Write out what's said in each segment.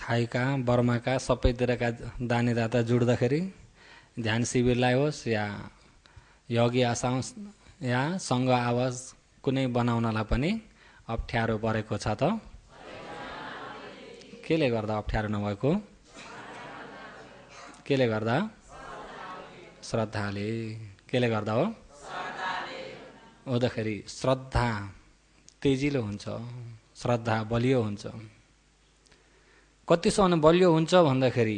थाइका बर्माका सबैतिरका दानीदाता जुट्दाखेरि ध्यान शिविरलाई होस् या योगी आसा या सङ्घ आवाज कुनै बनाउनलाई पनि अप्ठ्यारो परेको छ त केले गर्दा अप्ठ्यारो नभएको केले गर्दा श्रद्धाले केले गर्दा हो हुँदाखेरि श्रद्धा तेजिलो हुन्छ श्रद्धा बलियो हुन्छ कतिसम्म बलियो हुन्छ भन्दाखेरि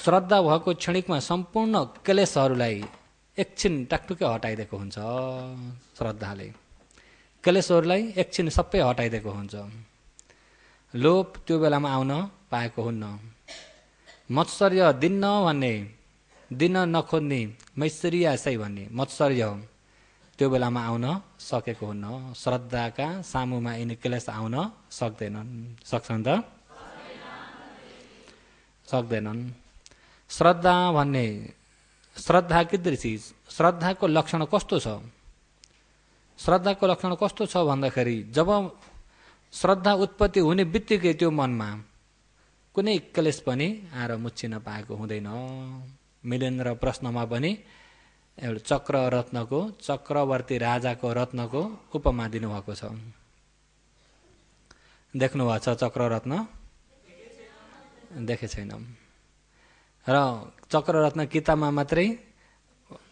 श्रद्धा भएको क्षणिकमा सम्पूर्ण क्लेसहरूलाई एकछिन टाकटुकै हटाइदिएको हुन्छ श्रद्धाले क्लेसहरूलाई एकछिन सबै हटाइदिएको हुन्छ लोप त्यो बेलामा आउन पाएको हुन्न मत्सर्य दिन्न भन्ने दिन नखोज्ने मैश्वर्यासै भन्ने मत्सर्य त्यो बेलामा आउन सकेको हुन्न श्रद्धाका सामुमा यिनी क्लेस आउन सक्दैनन् सक्छन् त सक्दैनन् श्रद्धा भन्ने श्रद्धा किद्री चिज श्रद्धाको लक्षण कस्तो छ श्रद्धाको लक्षण कस्तो छ भन्दाखेरि जब श्रद्धा उत्पत्ति हुने बित्तिकै त्यो मनमा कुनै क्लेस पनि आएर मुच्छिन पाएको हुँदैन मिलेन्द्र प्रश्नमा पनि एउटा चक्र रत्नको चक्रवर्ती राजाको रत्नको उपमा दिनुभएको छ देख्नुभएको छ रत्न। देखे छैनौँ र चक्ररत्न किताबमा मात्रै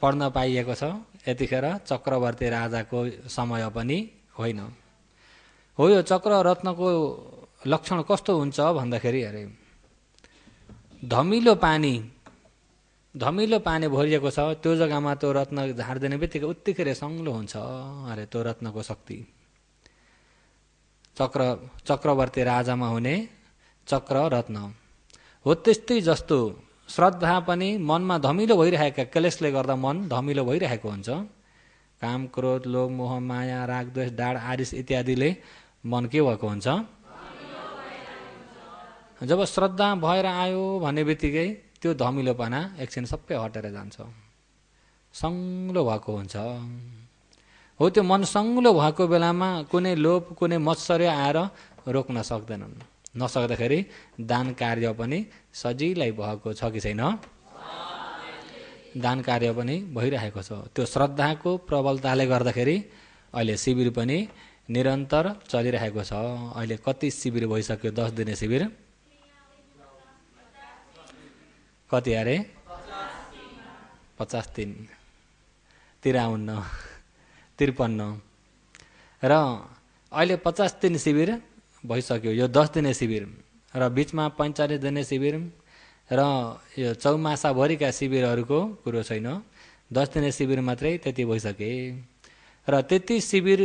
पढ्न पाइएको छ यतिखेर चक्रवर्ती राजाको समय पनि होइन हो यो चक्ररत्नको लक्षण कस्तो हुन्छ भन्दाखेरि अरे धमिलो पानी धमिलो पानी भरिएको छ त्यो जग्गामा त्यो रत्न झार्दिने बित्तिकै उत्तिखेर सङ्लो हुन्छ अरे त्यो रत्नको शक्ति चक्र चक्रवर्ती राजामा हुने चक्र रत्न हो त्यस्तै जस्तो श्रद्धा पनि मनमा धमिलो भइरहेका क्लेसले गर्दा मन धमिलो भइरहेको हुन्छ काम क्रोध लोभ मोह माया राग द्वेष आरिस इत्यादिले मन के भएको हुन्छ जब श्रद्धा भएर आयो भन्ने बित्तिकै त्यो धमिलोपना एकछिन सबै हटेर जान्छ सङ्लो भएको हुन्छ हो त्यो मन सङ्लो भएको बेलामा कुनै लोभ कुनै मत्सर्य आएर रोक्न सक्दैनन् नसक्दाखेरि दान कार्य पनि सजिलै भएको छ कि छैन दान कार्य पनि भइरहेको छ त्यो श्रद्धाको प्रबलताले गर्दाखेरि अहिले शिविर पनि निरन्तर चलिरहेको छ अहिले कति शिविर भइसक्यो दस दिने शिविर कति अरे पचास दिन त्रियाउन्न त्रिपन्न र अहिले पचास दिन शिविर भइसक्यो यो दस दिने शिविर र बिचमा पैँचालिस दिने शिविर र यो चौमासाभरिका शिविरहरूको कुरो छैन दस दिने शिविर मात्रै त्यति भइसके र त्यति शिविर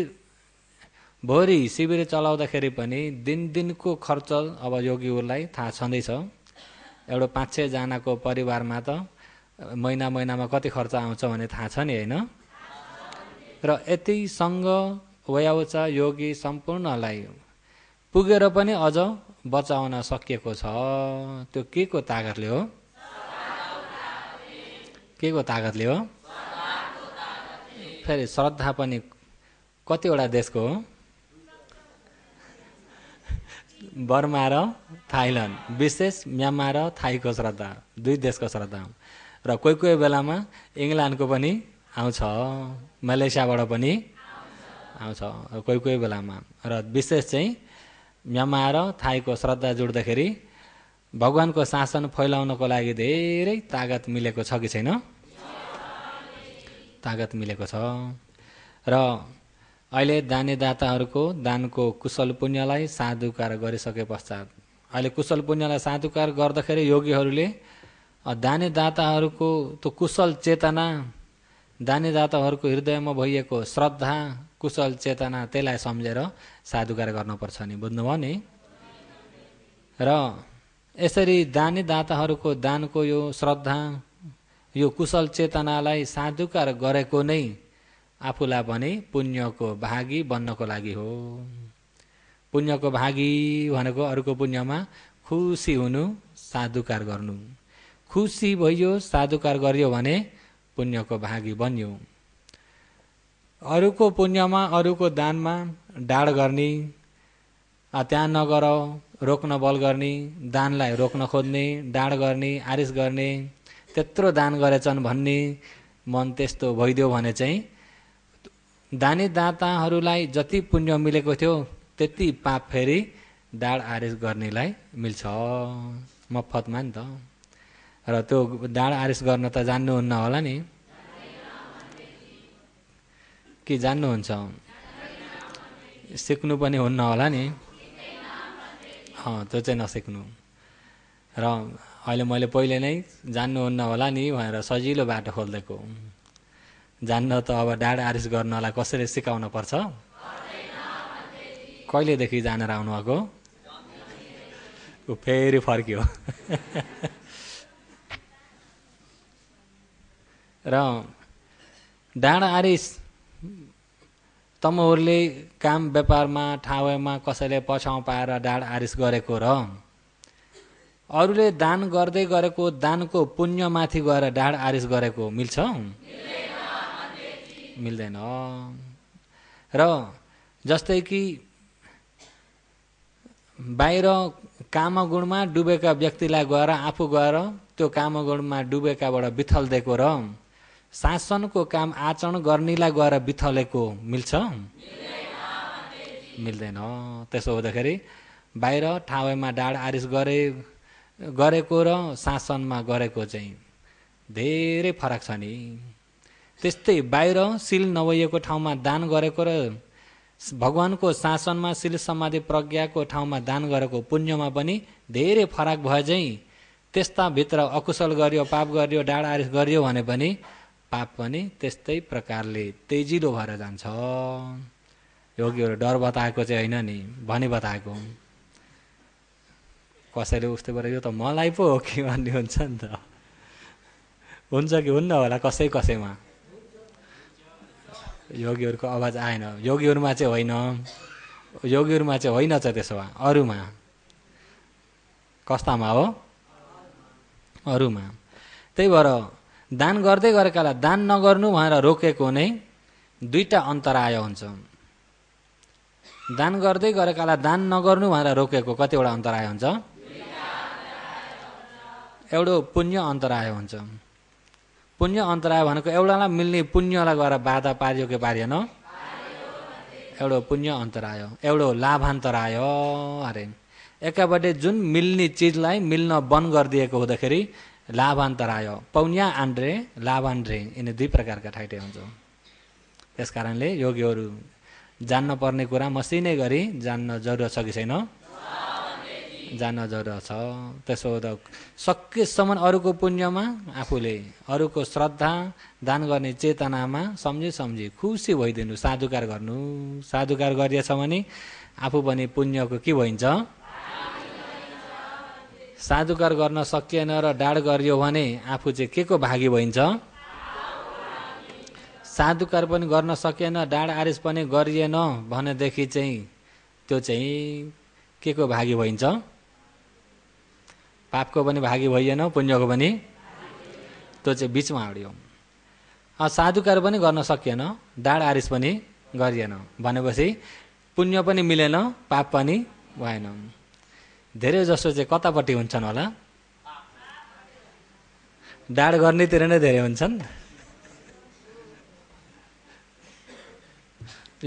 भरि शिविर चलाउँदाखेरि पनि दिनदिनको खर्च अब योगीहरूलाई थाहा छँदैछ एउटा पाँच छजनाको परिवारमा त महिना महिनामा कति खर्च आउँछ भने थाहा छ नि होइन र यतिसँग वयावचा योगी सम्पूर्णलाई पुगेर पनि अझ बचाउन सकिएको छ त्यो के को तागतले हो के को तागतले हो फेरि श्रद्धा पनि कतिवटा देशको हो बर्मा र थाइल्यान्ड विशेष म्यामा र थाईको श्रद्धा दुई देशको श्रद्धा र कोही कोही बेलामा इङ्ल्यान्डको पनि आउँछ मलेसियाबाट पनि आउँछ कोही कोही बेलामा र विशेष चाहिँ म्यामाएर थाईको श्रद्धा जोड्दाखेरि भगवान्को शासन फैलाउनको लागि धेरै तागत मिलेको छ कि छैन तागत मिलेको छ र अहिले दानेदाताहरूको दानको कुशल पुण्यलाई साधुकार गरिसके पश्चात अहिले कुशल पुण्यलाई साधुकार गर्दाखेरि योगीहरूले दानेदाताहरूको त्यो कुशल चेतना दानीदाताहरूको हृदयमा भइएको श्रद्धा कुशल चेतना त्यसलाई सम्झेर साधुकार गर्नुपर्छ नि बुझ्नुभयो नि र यसरी दानीदाताहरूको दानको यो श्रद्धा यो कुशल चेतनालाई साधुकार गरेको नै आफूलाई भने पुण्यको भागी बन्नको लागि हो पुण्यको भागी भनेको अरूको पुण्यमा खुसी हुनु साधुकार गर्नु खुसी भइयो साधुकार गरियो भने पुण्यको भागी बन्यौँ अरूको पुण्यमा अरूको दानमा डाड गर्ने त्यहाँ नगर रोक्न बल गर्ने दानलाई रोक्न खोज्ने डाँड गर्ने आरिस गर्ने त्यत्रो दान गरेछन् भन्ने मन त्यस्तो भइदियो भने चाहिँ दानी दाताहरूलाई जति पुण्य मिलेको थियो त्यति पाप फेरि डाँड आरिस गर्नेलाई मिल्छ मफतमा नि त र त्यो डाँडा आरिस गर्न त जान्नुहुन्न होला नि कि जान्नुहुन्छ सिक्नु पनि हुन्न होला नि त्यो चाहिँ नसिक्नु र अहिले मैले पहिले नै जान्नुहुन्न होला नि भनेर सजिलो बाटो खोलिदिएको जान्न त अब डाँडा आरिस गर्नलाई कसरी सिकाउनु पर्छ कहिलेदेखि जानेर आउनुभएको ऊ फेरि फर्कियो र डाँडा आरिस तमहरूले काम व्यापारमा ठाउँमा कसैले पछाउ पाएर डाँड आरिस गरेको र अरूले दान गर्दै गरेको दानको पुण्यमाथि गएर डाँड आरिस गरेको मिल्छ मिल्दैन र जस्तै कि बाहिर कामगुणमा डुबेका व्यक्तिलाई गएर आफू गएर त्यो कामगुणमा डुबेकाबाट बिथल दिएको र शासनको काम आचरण गर्नेलाई गएर बिथलेको मिल्छ मिल्दैन त्यसो हुँदाखेरि बाहिर ठाउँमा डाड आरिस गरे गरेको र शासनमा गरेको चाहिँ धेरै फरक छ नि त्यस्तै बाहिर सिल नभइएको ठाउँमा दान गरेको र भगवानको शासनमा शिल समाधि प्रज्ञाको ठाउँमा दान गरेको पुण्यमा पनि धेरै फरक भए चाहिँ त्यस्ताभित्र अकुशल गरियो पाप गरियो डाड आरिस गरियो भने पनि पाप पनि त्यस्तै प्रकारले तेजिलो भएर जान्छ योगीहरू डर बताएको चाहिँ होइन नि भने बताएको कसैले उस्तै गरेर यो त मलाई पो हो कि भन्ने हुन्छ नि त हुन्छ कि हुन्न होला कसै कसैमा योगीहरूको आवाज आएन योगीहरूमा चाहिँ होइन योगीहरूमा चाहिँ होइन छ त्यसो भए अरूमा कस्तामा हो अरूमा त्यही भएर दान गर्दै गरेकालाई दान नगर्नु भनेर रोकेको नै दुईवटा अन्तराय हुन्छ दान गर्दै गरेकालाई दान नगर्नु भनेर रोकेको कतिवटा अन्तराय हुन्छ एउटो पुण्य अन्तराय हुन्छ पुण्य अन्तराय भनेको एउटालाई मिल्ने पुण्यलाई गएर बाधा पारियो कि पारिएन एउटो पुण्य अन्तराय एउटो लाभान्तराय अरे एकापट्टि जुन मिल्ने चिजलाई मिल्न बन्द गरिदिएको हुँदाखेरि लाभान्तराय पौन्या आन्ड्रे लाभान्ड्रे यिनी दुई प्रकारका ठाइटे हुन्छ त्यस कारणले योगीहरू जान्न पर्ने कुरा मसिनै गरी जान्न जरुरत छ कि छैन जान्न जरुरत छ त्यसो त सकेसम्म अरूको पुण्यमा आफूले अरूको श्रद्धा दान गर्ने चेतनामा सम्झि सम्झि खुसी भइदिनु साधुकार गर्नु साधुकार गरिएछ भने आफू पनि पुण्यको के भइन्छ साधुकार गर्न सकिएन र डाड गरियो भने आफू चाहिँ के को भागी भइन्छ साधुकार पनि गर्न सकिएन डाड आरिस पनि गरिएन भनेदेखि चाहिँ त्यो चाहिँ के को भागी भइन्छ पापको पनि भागी भइएन पुण्यको पनि त्यो चाहिँ बिचमा अडियो साधुकार पनि गर्न सकिएन डाड आरिस पनि गरिएन भनेपछि पुण्य पनि मिलेन पाप पनि भएन धेरै जसो चाहिँ कतापट्टि हुन्छन् होला डाँड गर्नेतिर नै धेरै हुन्छन्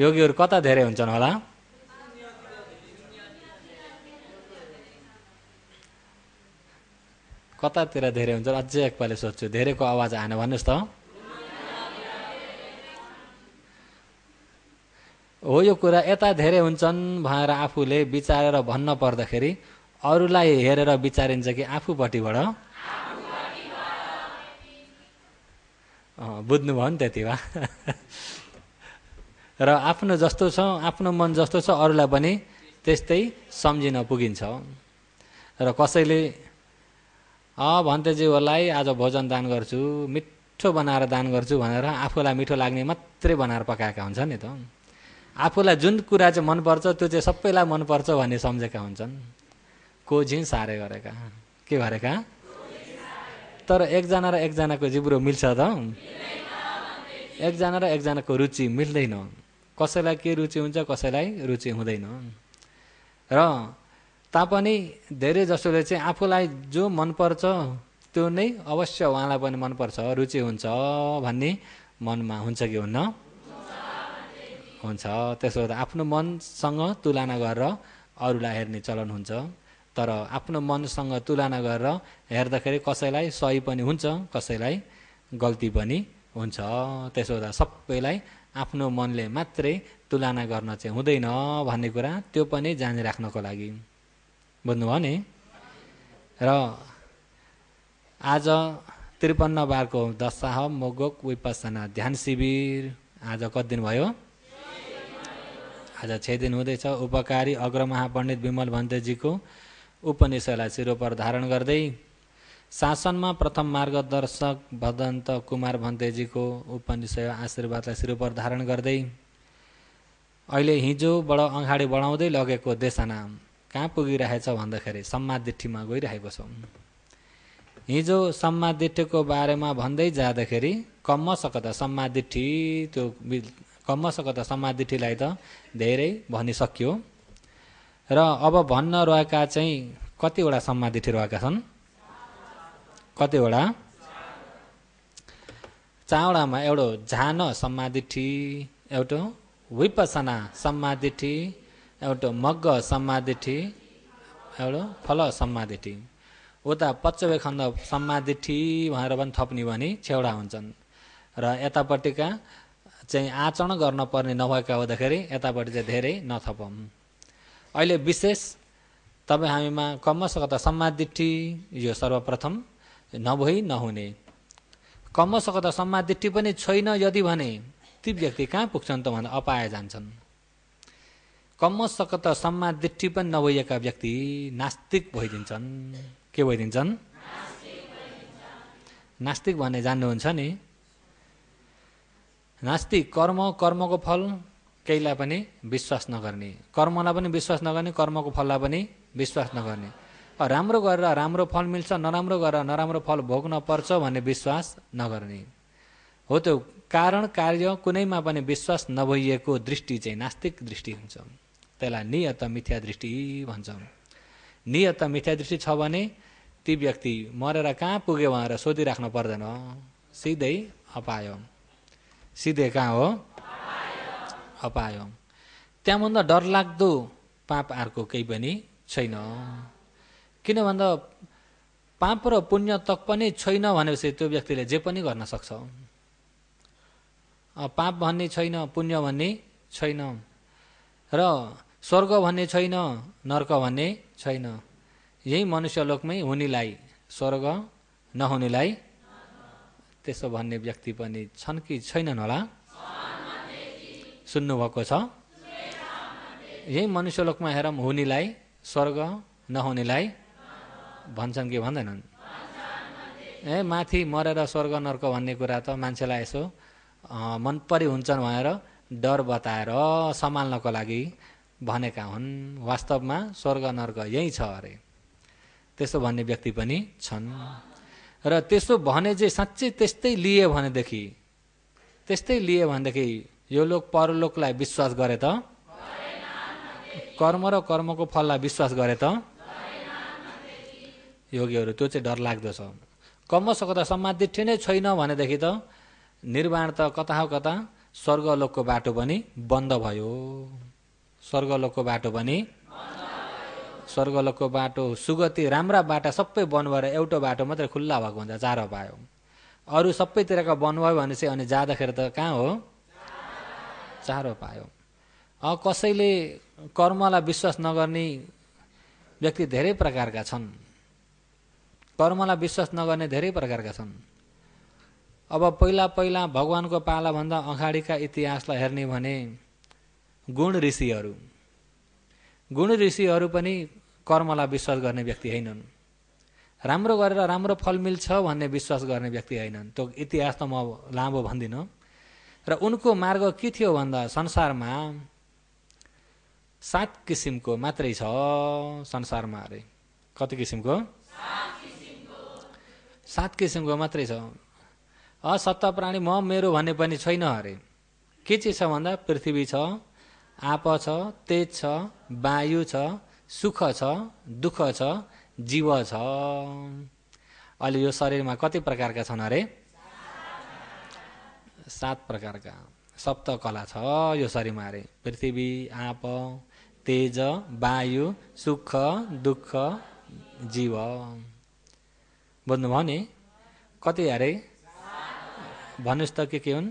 योगीहरू कता धेरै हुन्छन् होला कतातिर धेरै हुन्छ अझै एकपालि सोध्छु धेरैको आवाज आएन भन्नुहोस् त हो यो कुरा यता धेरै हुन्छन् भनेर आफूले विचारेर भन्न पर्दाखेरि अरूलाई हेरेर विचारिन्छ कि आफूपट्टिबाट बुझ्नुभयो नि त्यति भए र आफ्नो जस्तो छ आफ्नो मन जस्तो छ अरूलाई पनि त्यस्तै सम्झिन पुगिन्छ र कसैले अँ भन्तेज्यूहरूलाई आज भोजन दान गर्छु मिठो बनाएर दान गर्छु भनेर आफूलाई मिठो लाग्ने मात्रै बनाएर पकाएका हुन्छ नि त आफूलाई जुन कुरा चाहिँ मनपर्छ त्यो चाहिँ सबैलाई मनपर्छ भन्ने सम्झेका हुन्छन् को कोझिन सारे गरेका के गरेका तर एकजना र एकजनाको जिब्रो मिल्छ त एकजना र एकजनाको रुचि मिल्दैन कसैलाई के रुचि हुन्छ कसैलाई रुचि हुँदैन र तापनि धेरै जसोले चाहिँ आफूलाई जो मनपर्छ त्यो नै अवश्य उहाँलाई पनि मनपर्छ रुचि हुन्छ भन्ने मनमा हुन्छ कि हुन्न हुन्छ त्यसो त आफ्नो मनसँग तुलना गरेर अरूलाई हेर्ने चलन हुन्छ तर आफ्नो मनसँग तुलना गरेर हेर्दाखेरि कसैलाई सही पनि हुन्छ कसैलाई गल्ती पनि हुन्छ त्यसो हुँदा सबैलाई आफ्नो मनले मात्रै तुलना गर्न चाहिँ हुँदैन भन्ने कुरा त्यो पनि राख्नको लागि बुझ्नुभयो नि र आज त्रिपन्न बारको दशाह मोगोक विपसना ध्यान शिविर आज कति दिन भयो आज छ दिन हुँदैछ उपकारी अग्र महापण्डित विमल भन्देजीको उपनिषयलाई सिरोपर धारण गर्दै शासनमा प्रथम मार्गदर्शक भदन्त कुमार भन्तेजीको उपनिषय आशीर्वादलाई सिरोपर धारण गर्दै अहिले हिजो बडो अगाडि बढाउँदै लगेको देशना कहाँ पुगिरहेछ भन्दाखेरि सम्मादिठीमा गइरहेको छौँ हिजो सम्मादिठीको बारेमा भन्दै जाँदाखेरि कम्म सकत सम्मादिठी त्यो कम्म सकत सम्मादिठीलाई त धेरै भनिसक्यो र अब भन्न रहेका चाहिँ कतिवटा समाधि रहेका छन् कतिवटा चावडामा एउटो झान समाधि एउटो विपसना समाधि एउटो मग्ग समाधि एउटो फल समाधि उता पच्चवेखण्ड समाधि भनेर पनि थप्ने भने छेउडा हुन्छन् र यतापट्टिका चाहिँ आचरण गर्नपर्ने नभएका हुँदाखेरि यतापट्टि चाहिँ धेरै नथपौँ अहिले विशेष तपाईँ हामीमा सम्मा सम्मादिट्ठी यो सर्वप्रथम नभई नहुने सम्मा सम्मादिट्ठी पनि छैन यदि भने ती व्यक्ति कहाँ पुग्छन् त भन्दा अपाय जान्छन् सम्मा सम्मादिट्ठी पनि नभइएका व्यक्ति नास्तिक भइदिन्छन् के भइदिन्छन् नास्तिक भन्ने जान्नुहुन्छ नि नास्तिक कर्म कर्मको फल केहीलाई पनि विश्वास नगर्ने कर्मलाई पनि विश्वास नगर्ने कर्मको फललाई पनि विश्वास नगर्ने राम्रो गरेर राम्रो फल मिल्छ नराम्रो गरेर नराम्रो फल भोग्न पर्छ भन्ने विश्वास नगर्ने हो त्यो कारण कार्य कुनैमा पनि विश्वास नभइएको दृष्टि चाहिँ नास्तिक दृष्टि हुन्छ त्यसलाई नियत मिथ्या दृष्टि भन्छौँ नियत मिथ्या दृष्टि छ भने ती व्यक्ति मरेर कहाँ पुग्यो भनेर सोधिराख्नु पर्दैन सिधै अपायो सिधै कहाँ हो अपायो त्यहाँभन्दा डरलाग्दो पाप अर्को केही पनि छैन किन भन्दा पाप र पुण्य तक पनि छैन भनेपछि त्यो व्यक्तिले जे पनि गर्न सक्छ पाप भन्ने छैन पुण्य भन्ने छैन र स्वर्ग भन्ने छैन नर्क भन्ने छैन यही मनुष्यलोकमै हुनेलाई स्वर्ग नहुनेलाई त्यसो भन्ने व्यक्ति पनि छन् कि छैनन् होला सुन्नुभएको छ यही मनुष्यलोकमा हेर हुनेलाई स्वर्ग नहुनेलाई भन्छन् कि भन्दैनन् ए माथि मरेर स्वर्ग नर्क भन्ने कुरा त मान्छेलाई यसो मन परि हुन्छन् भनेर डर बताएर सम्हाल्नको लागि भनेका हुन् वास्तवमा स्वर्ग नर्क यही छ अरे त्यस्तो भन्ने व्यक्ति पनि छन् र त्यसो भने चाहिँ साँच्चै त्यस्तै लिए भनेदेखि त्यस्तै लिए भनेदेखि यो लोक परलोकलाई विश्वास गरे त कर्म र कर्मको फललाई विश्वास गरे त योगीहरू त्यो चाहिँ डर लाग्दो छ कमसको त समाधिष्ठ नै छैन भनेदेखि त निर्वाण त कता हो कता स्वर्गलोकको बाटो पनि बन्द भयो स्वर्गलोकको बाटो पनि स्वर्गलोकको बाटो सुगति राम्रा बाटा सबै बन्द भएर एउटा बाटो मात्रै खुल्ला भएको हुन्छ चारो पायो अरू सबैतिरको बन्द भयो भने चाहिँ अनि जाँदाखेरि त कहाँ हो चारो पायो कसैले कर्मलाई विश्वास नगर्ने व्यक्ति धेरै प्रकारका छन् कर्मलाई विश्वास नगर्ने धेरै प्रकारका छन् अब पहिला पहिला भगवान्को पालाभन्दा अगाडिका इतिहासलाई हेर्ने भने गुण ऋषिहरू गुण ऋषिहरू पनि कर्मलाई विश्वास गर्ने व्यक्ति होइनन् राम्रो गरेर राम्रो फल मिल्छ भन्ने विश्वास गर्ने व्यक्ति होइनन् त्यो इतिहास त म लामो भन्दिनँ र उनको मार्ग के थियो भन्दा संसारमा सात किसिमको मात्रै छ संसारमा अरे कति किसिमको सात किसिमको मात्रै छ अ सत्ता प्राणी म मेरो भन्ने पनि छैन अरे के चाहिँ छ भन्दा पृथ्वी छ आप छ तेज छ वायु छ सुख छ दुःख छ जीव छ अहिले यो शरीरमा कति प्रकारका छन् अरे सात प्रकारका सप्तकला छ यो शरीमारे पृथ्वी आप तेज वायु सुख दुःख जीव बुझ्नुभयो नि कति अरे भन्नुहोस् त के के हुन्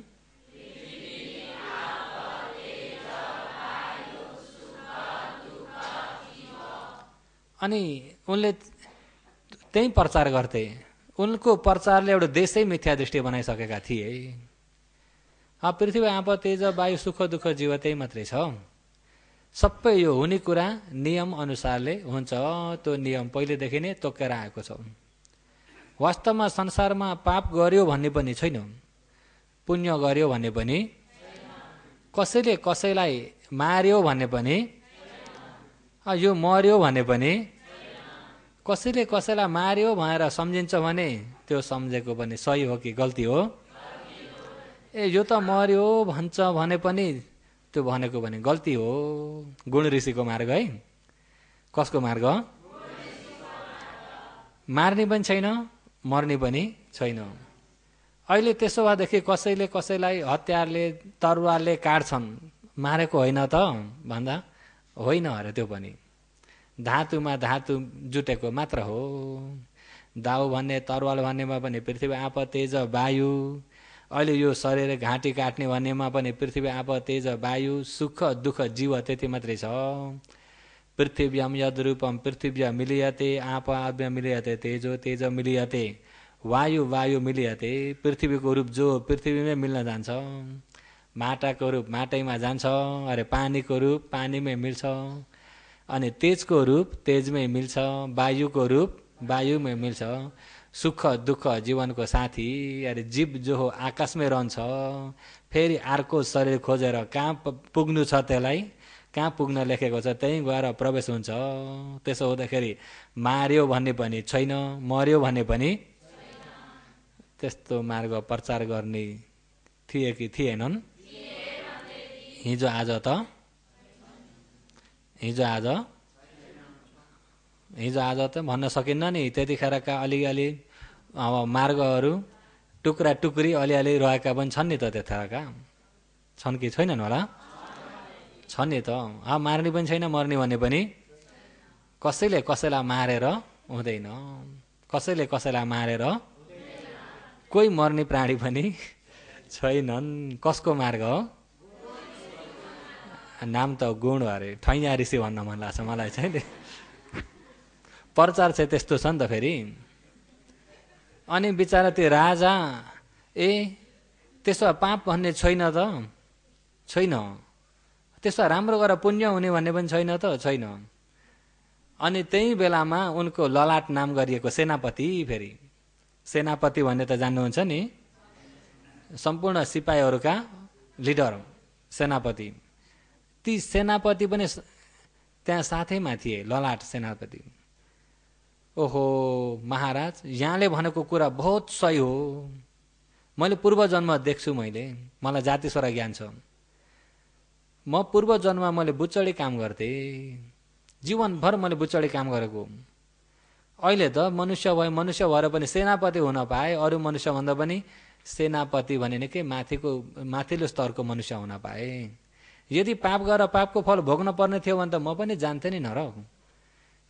अनि उनले त्यही प्रचार गर्थे उनको प्रचारले एउटा देशै मिथ्या दृष्टि बनाइसकेका थिए अब पृथ्वी आप तेज वायु सुख दुःख जीव त्यही मात्रै छ सबै यो हुने कुरा नियम अनुसारले हुन्छ त्यो नियम पहिलेदेखि नै तोकेर आएको छ वास्तवमा संसारमा पाप गर्यो भन्ने पनि छैन पुण्य गर्यो भने पनि कसैले कसैलाई मार्यो भने पनि यो मर्यो भने पनि कसैले कसैलाई मार्यो भनेर सम्झिन्छ भने त्यो सम्झेको पनि सही हो कि गल्ती हो ए यो त मर्यो भन्छ भने पनि त्यो भनेको भने गल्ती हो गुण ऋषिको मार्ग है कसको मार्ग मार्ने पनि छैन मर्ने पनि छैन अहिले त्यसो भएदेखि कसैले कसैलाई हतियारले तरुवाले काट्छन् मारेको होइन त भन्दा होइन अरे त्यो पनि धातुमा धातु जुटेको मात्र हो दाउ भन्ने तरुवाल भन्नेमा पनि पृथ्वी आप तेज वायु अहिले यो शरीर घाँटी काट्ने भन्नेमा पनि पृथ्वी आप तेज वायु सुख दुःख जीव त्यति मात्रै छ पृथ्वीम यद रूपम पृथ्व्य मिलियते आप आव्य मिलियते तेजो तेज मिलियते वायु वायु मिलियते पृथ्वीको रूप जो पृथ्वीमै मिल्न जान्छ माटाको रूप माटैमा जान्छ अरे पानीको रूप पानीमै मिल्छ अनि तेजको रूप तेजमै मिल्छ वायुको रूप वायुमै मिल्छ सुख दुःख जीवनको साथी अरे जीव जो हो आकाशमै रहन्छ फेरि अर्को शरीर खोजेर कहाँ पुग्नु छ त्यसलाई कहाँ पुग्न लेखेको छ त्यहीँ गएर प्रवेश हुन्छ त्यसो हुँदाखेरि मार्यो भन्ने पनि छैन मर्यो भन्ने पनि त्यस्तो मार्ग प्रचार गर्ने थिए कि थिएनन् हिजो आज त हिजो आज हिजो आज त भन्न सकिन्न नि त्यतिखेरका अलिअलि अब मार्गहरू टुक्रा टुक्री अलिअलि रहेका पनि छन् नि त त्यतिखेरका छन् कि छैनन् होला छन् नि त अब मार्ने पनि छैन मर्ने भने पनि कसैले कसैलाई मारेर हुँदैन कसैले कसैलाई मारेर कोही मर्ने प्राणी पनि छैनन् कसको मार्ग हो नाम त गुण अरे ठैया ऋषि भन्न मन लाग्छ मलाई चाहिँ प्रचार चाहिँ त्यस्तो छ नि त फेरि अनि बिचरा त्यो राजा ए त्यसो पाप भन्ने छैन त छैन त्यसो राम्रो गरेर पुण्य हुने भन्ने पनि छैन त छैन अनि त्यही बेलामा उनको ललाट नाम गरिएको सेनापति फेरि सेनापति भन्ने त जान्नुहुन्छ नि सम्पूर्ण सिपाहीहरूका लिडर सेनापति ती सेनापति पनि त्यहाँ साथैमा थिए ललाट सेनापति ओहो महाराज यहाँले भनेको कुरा बहुत सही हो मैले पूर्व जन्म देख्छु मैले मलाई जातिस्वर ज्ञान छ म पूर्व जन्म मैले बुच्चडी काम गर्थेँ जीवनभर मैले बुच्चडी काम गरेको अहिले त मनुष्य भए मनुष्य भएर पनि सेनापति हुन पाएँ अरू मनुष्यभन्दा पनि सेनापति भने निकै माथिको माथिल्लो स्तरको मनुष्य हुन पाएँ यदि पाप गरेर पापको फल भोग्न पर्ने थियो भने त म पनि जान्थेँ नि नर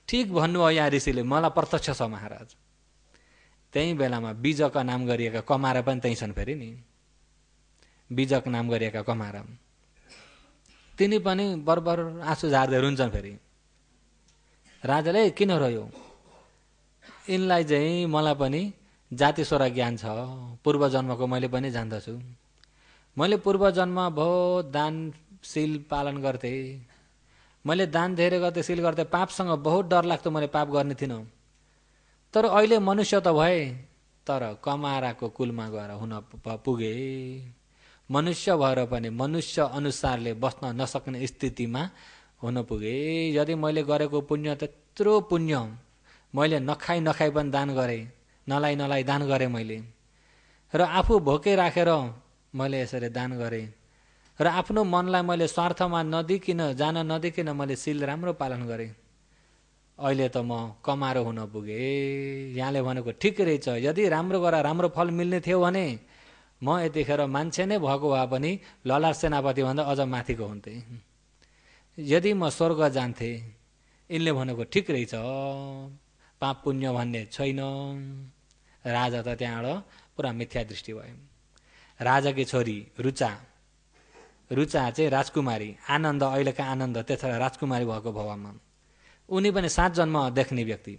ठिक भन्नुभयो यहाँ ऋषिले मलाई प्रत्यक्ष छ महाराज त्यही बेलामा बिजक नाम गरिएका कमारा पनि त्यहीँ छन् फेरि नि बिजक नाम गरिएका कमारा तिनी पनि बरबर आँसु झार्दै रुन्छन् फेरि राजाले किन रह्यो यिनलाई चाहिँ मलाई पनि जाति स्वर ज्ञान छ पूर्व जन्मको मैले पनि जान्दछु मैले पूर्व जन्म भो दानशील पालन गर्थेँ मैले दान धेरै गर्दै सिल गर्दै पापसँग बहुत डर लाग्थ्यो मैले पाप गर्ने थिइनँ तर अहिले मनुष्य त भए तर कमाराको कुलमा गएर हुन पुगे मनुष्य भएर पनि मनुष्य अनुसारले बस्न नसक्ने स्थितिमा हुन पुगे यदि मैले गरेको पुण्य त्यत्रो पुण्य मैले नखाइ नखाइ पनि दान गरेँ नलाइ नलाइ दान गरेँ मैले र आफू भोकै राखेर मैले यसरी दान गरेँ र आफ्नो मनलाई मैले स्वार्थमा नदिकिन जान नदेखिन मैले सिल राम्रो पालन गरेँ अहिले त म कमारो हुन पुगेँ यहाँले भनेको ठिक रहेछ यदि राम्रो गर राम्रो फल मिल्ने थियो भने म यतिखेर मान्छे नै भएको भए पनि ललाट सेनापतिभन्दा अझ माथिको हुन्थेँ यदि म स्वर्ग जान्थेँ यिनले भनेको ठिक रहेछ पाप पुण्य भन्ने छैन राजा त त्यहाँबाट पुरा मिथ्या दृष्टि भयो राजाकी छोरी रुचा रुचा चाहिँ राजकुमारी आनन्द अहिलेका आनन्द त्यसलाई राजकुमारी भएको भवामा उनी पनि सात जन्म देख्ने व्यक्ति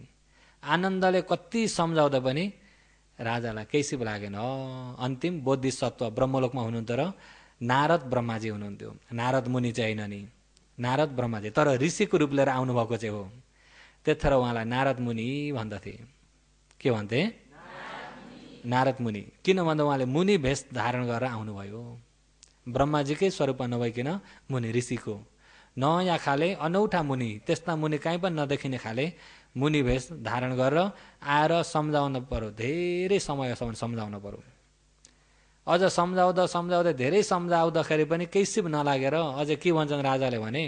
आनन्दले कति सम्झाउँदा पनि राजालाई केही सिप लागेन अन्तिम बोद्धिसत्व ब्रह्मलोकमा हुनुहुन्थ्यो र नारद ब्रह्माजी हुनुहुन्थ्यो नारद मुनि चाहिँ होइन नि नारद ब्रह्माजी तर ऋषिको रूप लिएर आउनुभएको चाहिँ हो त्यतिखेर उहाँलाई नारद मुनि भन्दथे के भन्थे नारद मुनि किन भन्दा उहाँले मुनि भेष धारण गरेर आउनुभयो ब्रह्माजीकै स्वरूप नभइकन मुनि ऋषिको नयाँ खाले अनौठा मुनि त्यस्ता मुनि काहीँ पनि नदेखिने खाले मुनि भेष धारण गरेर आएर सम्झाउन पर्यो धेरै समयसम्म सम्झाउन पर्यो अझ सम्झाउँदा सम्झाउँदा धेरै सम्झाउँदाखेरि पनि केही सिप नलागेर अझ के भन्छन् राजाले भने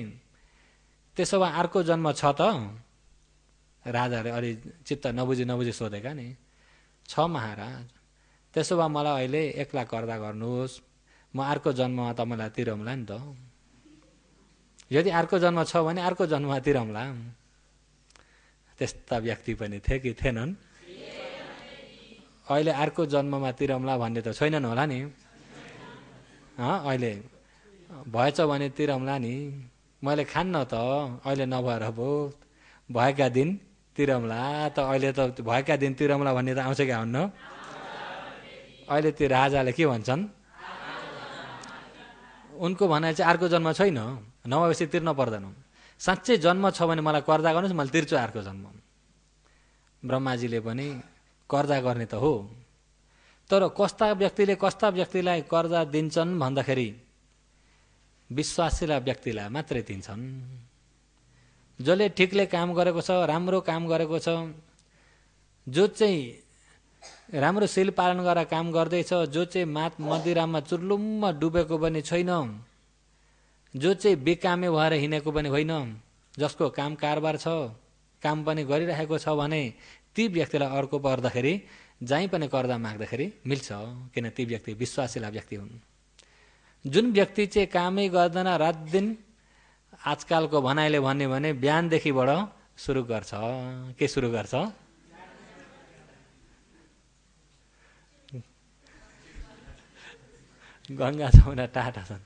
त्यसो भए अर्को जन्म छ त राजाले अलि चित्त नबुझी नबुझी सोधेका नि छ महाराज त्यसो भए मलाई अहिले एक्ला कर्दा गर्नुहोस् म अर्को जन्ममा त मलाई तिरौँला नि त यदि अर्को जन्म छ भने अर्को जन्ममा तिरौँला त्यस्ता व्यक्ति पनि थिए कि थिएनन् अहिले अर्को जन्ममा तिरौँला भन्ने त छैनन् होला नि अहिले भएछ भने तिरौँला नि मैले खान्न त अहिले नभएर भो भएका दिन तिरौँला त अहिले त भएका दिन तिरौँला भन्ने त आउँछ कि आउन्न अहिले त्यो राजाले के भन्छन् उनको भनाइ चाहिँ अर्को जन्म छैन नभएपछि तिर्न पर्दैन साँच्चै जन्म छ भने मलाई कर्जा गर्नुहोस् मैले तिर्छु अर्को जन्म ब्रह्माजीले पनि कर्जा गर्ने त हो तर कस्ता व्यक्तिले कस्ता व्यक्तिलाई कर्जा दिन्छन् भन्दाखेरि विश्वासिला व्यक्तिलाई मात्रै दिन्छन् जसले ठिकले काम गरेको छ राम्रो काम गरेको छ जो चाहिँ राम्रो सिल पालन गरेर काम गर्दैछ जो चाहिँ मात मदिरामा चुर्लुम्म डुबेको पनि छैन जो चाहिँ बेकामे भएर हिँडेको पनि होइन जसको काम कारोबार छ काम पनि गरिरहेको छ भने ती व्यक्तिलाई अर्को पर्दाखेरि जहीँ पनि कर्जा माग्दाखेरि मिल्छ किन ती व्यक्ति विश्वासिला व्यक्ति हुन् जुन व्यक्ति चाहिँ कामै गर्दैन रात दिन आजकलको भनाइले भन्यो भने बिहानदेखिबाट सुरु गर्छ के सुरु गर्छ गङ्गा जमुना टाटा छन्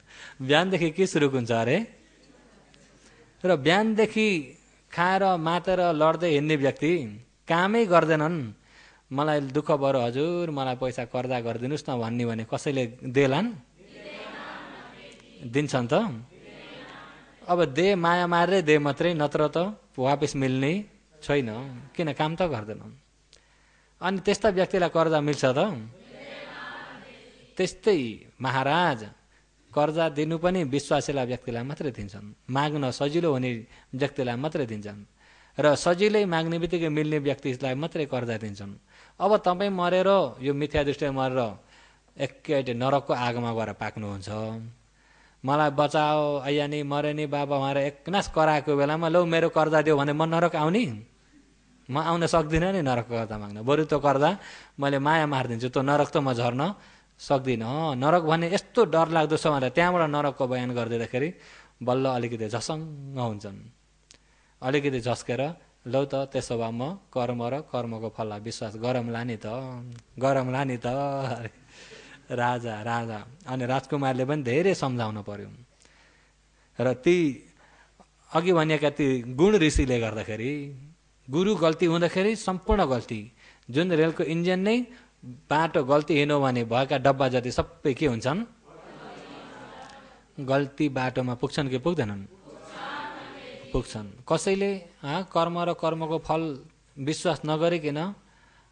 बिहानदेखि के सुरु हुन्छ अरे र बिहानदेखि खाएर मातेर लड्दै हिँड्ने व्यक्ति कामै गर्दैनन् मलाई दुःख भयो हजुर मलाई पैसा कर्जा गरिदिनुहोस् न भन्ने भने कसैले देलान् दिन्छन् त अब दे माया मारे दे मात्रै नत्र त वापिस मिल्ने छैन किन काम त गर्दैनन् अनि त्यस्ता व्यक्तिलाई कर्जा मिल्छ त त्यस्तै महाराज कर्जा दिनु पनि विश्वासिला व्यक्तिलाई मात्रै दिन्छन् माग्न सजिलो हुने व्यक्तिलाई मात्रै दिन्छन् र सजिलै माग्ने बित्तिकै मिल्ने व्यक्तिलाई मात्रै कर्जा दिन्छन् अब तपाईँ मरेर यो मिथ्या दृष्टि मरेर एकैट नरकको आगोमा गएर पाक्नुहुन्छ मलाई बचाओ अयानी नि मरे नि बाबा उहाँएर एकनास कराएको बेलामा लौ मेरो कर्जा दियो भने म नरक आउने म आउन सक्दिनँ नि नरक कर्जा माग्न बरु त्यो कर्जा मैले माया मारिदिन्छु त्यो नरक त म झर्न सक्दिनँ नरक भने यस्तो डर लाग्दो छ भनेर त्यहाँबाट नरकको बयान गरिदिँदाखेरि बल्ल अलिकति झसङ्ग हुन्छन् अलिकति झस्केर लौ त त्यसो भए म कर्म र कर्मको फललाई विश्वास गरम लाने त गरम लाने त राजा राजा अनि राजकुमारले पनि धेरै सम्झाउनु पर्यो र ती अघि भनिएका ती गुण ऋषिले गर्दाखेरि गुरु गल्ती हुँदाखेरि सम्पूर्ण गल्ती जुन रेलको इन्जिन नै बाटो गल्ती हिँड्यो भने भएका डब्बा जति सबै के हुन्छन् गल्ती बाटोमा पुग्छन् कि पुग्दैनन् पुग्छन् कसैले कर्म र कर्मको फल विश्वास नगरिकन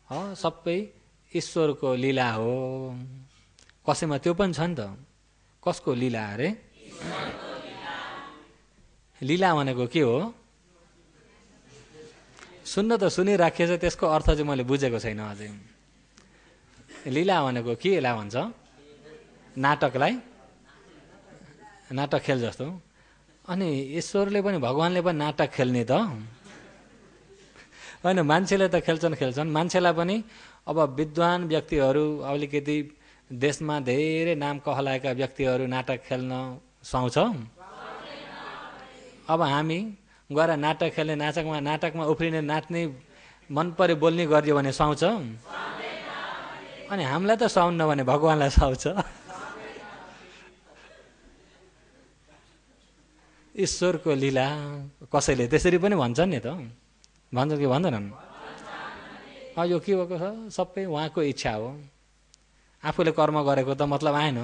हो सबै ईश्वरको लीला हो कसैमा त्यो पनि छ नि त कसको लीला अरे लीला भनेको के हो सुन्न त सुनिराखिएछ त्यसको अर्थ चाहिँ मैले बुझेको छैन अझै लीला भनेको के ला भन्छ नाटकलाई नाटक खेल जस्तो अनि ईश्वरले पनि भगवान्ले पनि नाटक खेल्ने त होइन मान्छेले त खेल्छन् खेल्छन् मान्छेलाई पनि अब विद्वान व्यक्तिहरू अलिकति देशमा धेरै नाम कहलाएका व्यक्तिहरू नाटक खेल्न सुहाउँछ अब हामी गएर नाटक खेल्ने नाचकमा नाटकमा उफ्रिने नाच्ने मन पऱ्यो बोल्ने गरिदियो भने सुहाउँछ अनि हामीलाई त सुहाउन्न भने भगवान्लाई सुहाउँछ ईश्वरको लीला कसैले त्यसरी पनि भन्छन् नि त भन्छन् कि भन्दैनन् यो के भएको छ सबै उहाँको इच्छा हो आफूले कर्म गरेको त मतलब आएन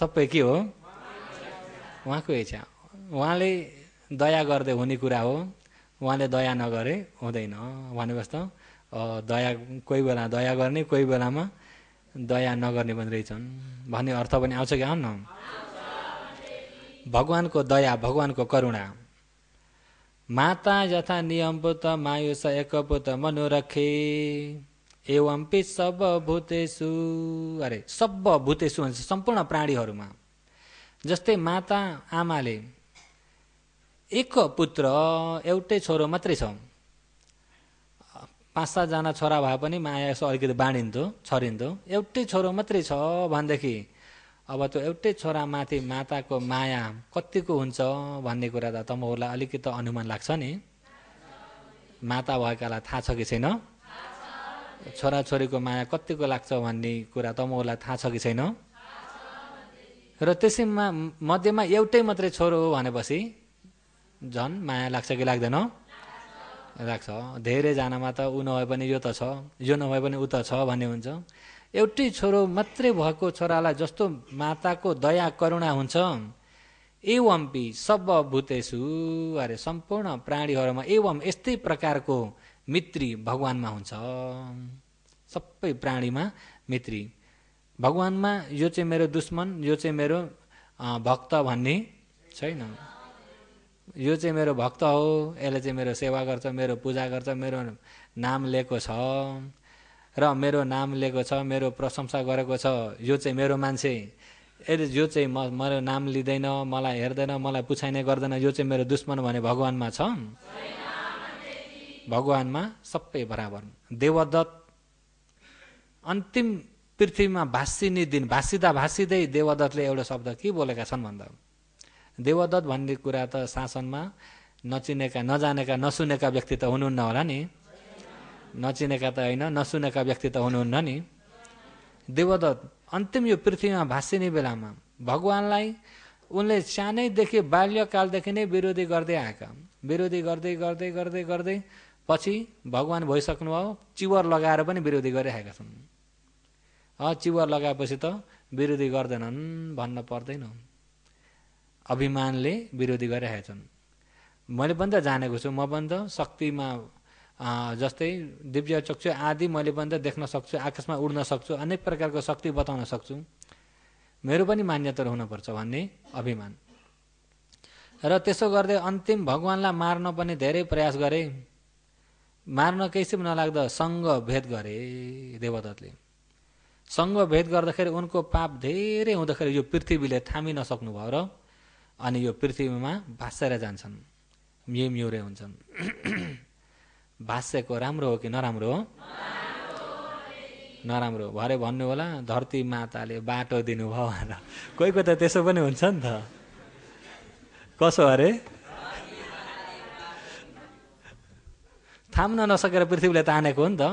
सबै के हो उहाँको इच्छा उहाँले दया गर्दै हुने कुरा हो उहाँले दया नगरे हुँदैन भनेपछि त दया कोही बेला दया गर्ने कोही बेलामा दया नगर्ने पनि रहेछन् भन्ने अर्थ पनि आउँछ कि आउन भगवान्को दया भगवानको करुणा माता यथा नियमपुत मायुस एकपुत मनोरखे एवं पि सब भूतेसु अरे सब भूतेसु भन्छ सम्पूर्ण प्राणीहरूमा जस्तै माता आमाले एक पुत्र एउटै छोरो मात्रै छ पाँच सातजना छोरा भए पनि माया यसो अलिकति बाँडिन्थ्यो छरिन्थ्यो एउटै छोरो मात्रै छ भनेदेखि अब त्यो एउटै छोरामाथि माताको माया कतिको हुन्छ भन्ने कुरा त तपाईँहरूलाई अलिकति अनुमान लाग्छ नि माता भएकालाई थाहा छ कि छैन छोराछोरीको माया कतिको लाग्छ भन्ने कुरा तपाईँहरूलाई थाहा छ कि छैन र त्यसैमा मध्येमा एउटै मात्रै छोरो हो भनेपछि झन् माया लाग्छ कि लाग्दैन राख्छ धेरैजनामा त ऊ नभए पनि यो त छ यो नभए पनि ऊ त छ भन्ने हुन्छ एउटै छोरो मात्रै भएको छोरालाई जस्तो माताको दया करुणा हुन्छ ए एवम्पी सब भूतेसु अरे सम्पूर्ण प्राणीहरूमा एवम यस्तै प्रकारको मित्री भगवानमा हुन्छ सबै प्राणीमा मित्री भगवानमा यो चाहिँ मेरो दुश्मन यो चाहिँ मेरो भक्त भन्ने छैन यो चाहिँ मेरो भक्त हो यसले चाहिँ मेरो सेवा गर्छ मेरो पूजा गर्छ मेरो नाम लिएको छ र मेरो नाम लिएको छ मेरो प्रशंसा गरेको छ यो चाहिँ मेरो मान्छे यदि यो चाहिँ म मेरो नाम लिँदैन मलाई हेर्दैन मलाई पुछाइने गर्दैन यो चाहिँ मेरो दुश्मन भने भगवान्मा छ भगवान्मा सबै बराबर देवदत्त अन्तिम पृथ्वीमा भाषिने दिन भाषिँदा भाषिँदै देवदत्तले एउटा शब्द के बोलेका छन् भन्दा देवदत्त भन्ने कुरा त शासनमा नचिनेका नजानेका नसुनेका व्यक्ति त हुनुहुन्न होला नि नचिनेका त होइन नसुनेका व्यक्ति त हुनुहुन्न नि देवदत्त अन्तिम यो पृथ्वीमा भाँसिने बेलामा भगवान्लाई उनले सानैदेखि बाल्यकालदेखि नै विरोधी गर्दै आएका विरोधी गर्दै गर्दै गर्दै गर्दै पछि भगवान् भइसक्नुभयो चिवर लगाएर पनि विरोधी गरिरहेका छन् चिवर लगाएपछि त विरोधी गर्दैनन् भन्न पर्दैन अभिमानले विरोधी गरिरहेका छन् मैले पनि त जानेको छु म पनि त शक्तिमा जस्तै दिव्य चक्षु आदि मैले पनि त देख्न सक्छु आकाशमा उड्न सक्छु अनेक प्रकारको शक्ति बताउन सक्छु मेरो पनि मान्यता हुनुपर्छ भन्ने अभिमान र त्यसो गर्दै अन्तिम भगवान्लाई मार्न पनि धेरै प्रयास गरे मार्न केही नलाग्दा सङ्ग भेद गरे देवदत्तले सङ्घ भेद गर्दाखेरि उनको पाप धेरै हुँदाखेरि यो पृथ्वीले थामिन सक्नुभयो र अनि यो पृथ्वीमा भाँसेर जान्छन् मे म्युरे हुन्छन् भाँसेको राम्रो हो कि नराम्रो हो नराम्रो भरे भन्नु होला धरती माताले बाटो दिनुभयो भनेर कोही कोही त त्यसो पनि हुन्छ नि त कसो अरे थाम्न नसकेर पृथ्वीले तानेको हो नि त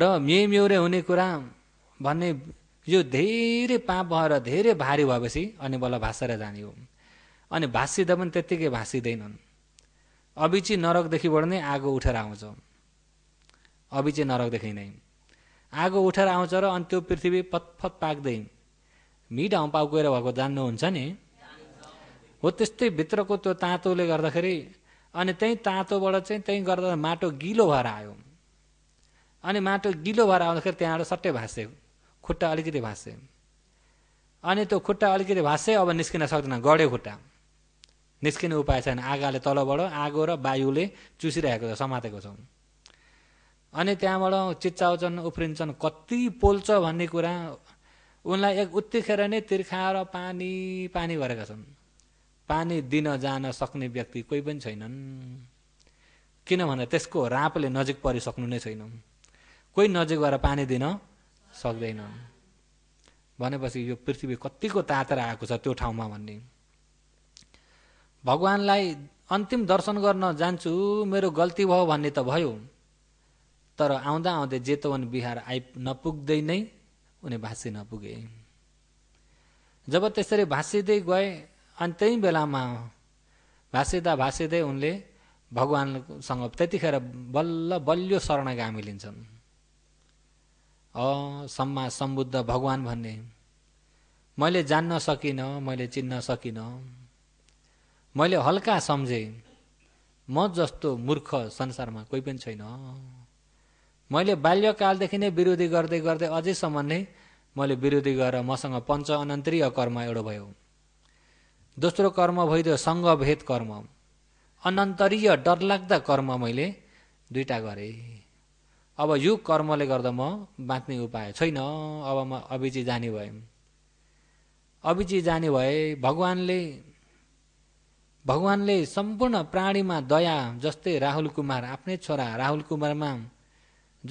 र मे म्युरे हुने कुरा भन्ने यो धेरै पाप भएर धेरै भारी भएपछि अनि बल्ल भाँसेर जाने हो अनि भाँसिँदा पनि त्यत्तिकै भाँसिँदैनन् अभिची नरकदेखिबाट नै आगो उठेर आउँछ अभिची नरकदेखि नै आगो उठेर आउँछ र अनि त्यो पृथ्वी पतफत पाक्दै मिट हाउपाउ गएर भएको जान्नुहुन्छ नि हो त्यस्तै भित्रको त्यो तातोले गर्दाखेरि अनि त्यहीँ तातोबाट चाहिँ त्यहीँ गर्दा माटो गिलो भएर आयो अनि माटो गिलो भएर आउँदाखेरि त्यहाँबाट सट्टै भाँसेको खुट्टा अलिकति भाँसे अनि त्यो खुट्टा अलिकति भाँसे अब निस्किन सक्दैन गढ्यो खुट्टा निस्किने उपाय छैन आगाले तलबाट आगो र वायुले चुसिरहेको छ समातेको छौँ अनि त्यहाँबाट चिच्चाउँछन् उफ्रिन्छन् कति पोल्छ भन्ने कुरा उनलाई एक उत्तिखेर नै र पानी पानी गरेका छन् पानी दिन जान सक्ने व्यक्ति कोही पनि छैनन् किनभने त्यसको रापले नजिक परिसक्नु नै छैन कोही नजिक गएर पानी दिन सक्दैनन् भनेपछि यो पृथ्वी कत्तिको तातेर आएको छ त्यो ठाउँमा भन्ने भगवान्लाई अन्तिम दर्शन गर्न जान्छु मेरो गल्ती भयो भन्ने त भयो तर आउँदा आउँदै जेतवन बिहार आइ नपुग्दै नै उनी भाँसी नपुगे जब त्यसरी भाँसिँदै गए अनि त्यही बेलामा भाँसिँदा भाँसिँदै उनले भगवान्सँग त्यतिखेर बल्ल बलियो शरणगामी लिन्छन् अ सम्मा सम्बुद्ध भगवान् भन्ने मैले जान्न सकिनँ मैले चिन्न सकिनँ मैले हल्का सम्झेँ म जस्तो मूर्ख संसारमा कोही पनि छैन मैले बाल्यकालदेखि नै विरोधी गर्दै गर्दै अझैसम्म नै मैले विरोधी गरेर मसँग पञ्च कर्म एउटा भयो दोस्रो कर्म भइदियो सङ्घभेद कर्म अनन्तरीय डरलाग्दा कर्म मैले दुईवटा गरेँ अब यो कर्मले गर्दा म बाँच्ने उपाय छैन अब म अभिजी जाने भए अभिजी जाने भए भगवान्ले भगवान्ले सम्पूर्ण प्राणीमा दया जस्तै राहुल कुमार आफ्नै छोरा राहुल कुमारमा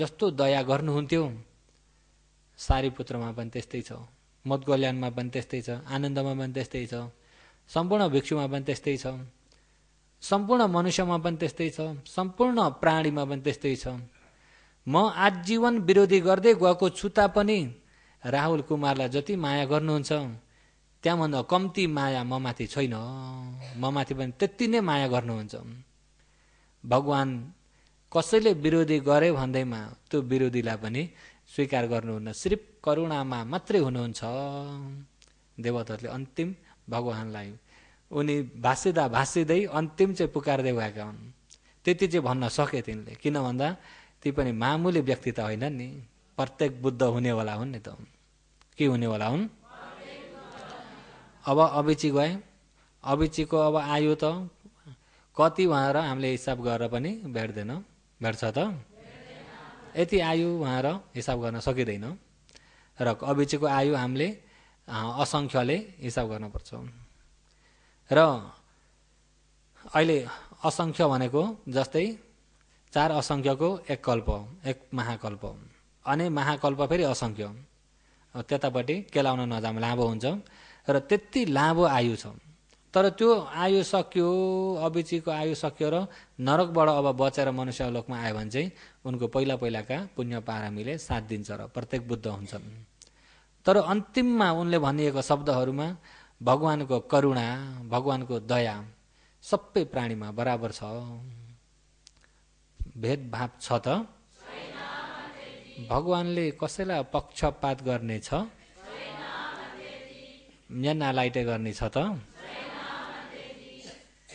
जस्तो दया गर्नुहुन्थ्यो सारीपुत्रमा पनि त्यस्तै छ मदगल्याणमा पनि त्यस्तै छ आनन्दमा पनि त्यस्तै छ सम्पूर्ण भिक्षुमा पनि त्यस्तै छ सम्पूर्ण मनुष्यमा पनि त्यस्तै छ सम्पूर्ण प्राणीमा पनि त्यस्तै छ म आजीवन विरोधी गर्दै गएको छु तापनि राहुल कुमारलाई जति माया गर्नुहुन्छ त्यहाँभन्दा कम्ती माया ममाथि छैन ममाथि पनि त्यति नै माया गर्नुहुन्छ भगवान् कसैले विरोधी गरे भन्दैमा त्यो विरोधीलाई पनि स्वीकार गर्नुहुन्न सिर्फ करुणामा मात्रै हुनुहुन्छ देवताहरूले अन्तिम भगवान्लाई उनी भाँसिँदा भाँसिँदै अन्तिम चाहिँ पुकार्दै गएका हुन् त्यति चाहिँ भन्न सके तिनले किन भन्दा ती पनि मामुली व्यक्ति त होइनन् नि प्रत्येक बुद्ध हुनेवाला हुन् नि त के हुनेवाला हुन् अब अभिची गए अभिचीको अब आयु त कति र हामीले हिसाब गरेर पनि भेट्दैन भेट्छ त यति आयु र हिसाब गर्न सकिँदैन र अभिचीको आयु हामीले असङ्ख्यले हिसाब गर्नुपर्छ र अहिले असङ्ख्य भनेको जस्तै चार असङ्ख्यको एक कल्प एक महाकल्प अनि महाकल्प फेरि असङ्ख्य त्यतापट्टि केलाउन नजाम लामो हुन्छ र त्यति लामो आयु छ तर त्यो आयु सक्यो अभिचीको आयु सक्यो र नरकबाट अब बचेर मनुष्य लोकमा आयो भने चाहिँ उनको पहिला पहिलाका पुण्य पारामीले साथ दिन्छ र प्रत्येक बुद्ध हुन्छन् तर अन्तिममा उनले भनिएको शब्दहरूमा भगवानको करुणा भगवानको दया सबै प्राणीमा बराबर छ भेदभाव छ त भगवान्ले कसैलाई पक्षपात गर्नेछ यहाँ नालाइटे गर्ने छ त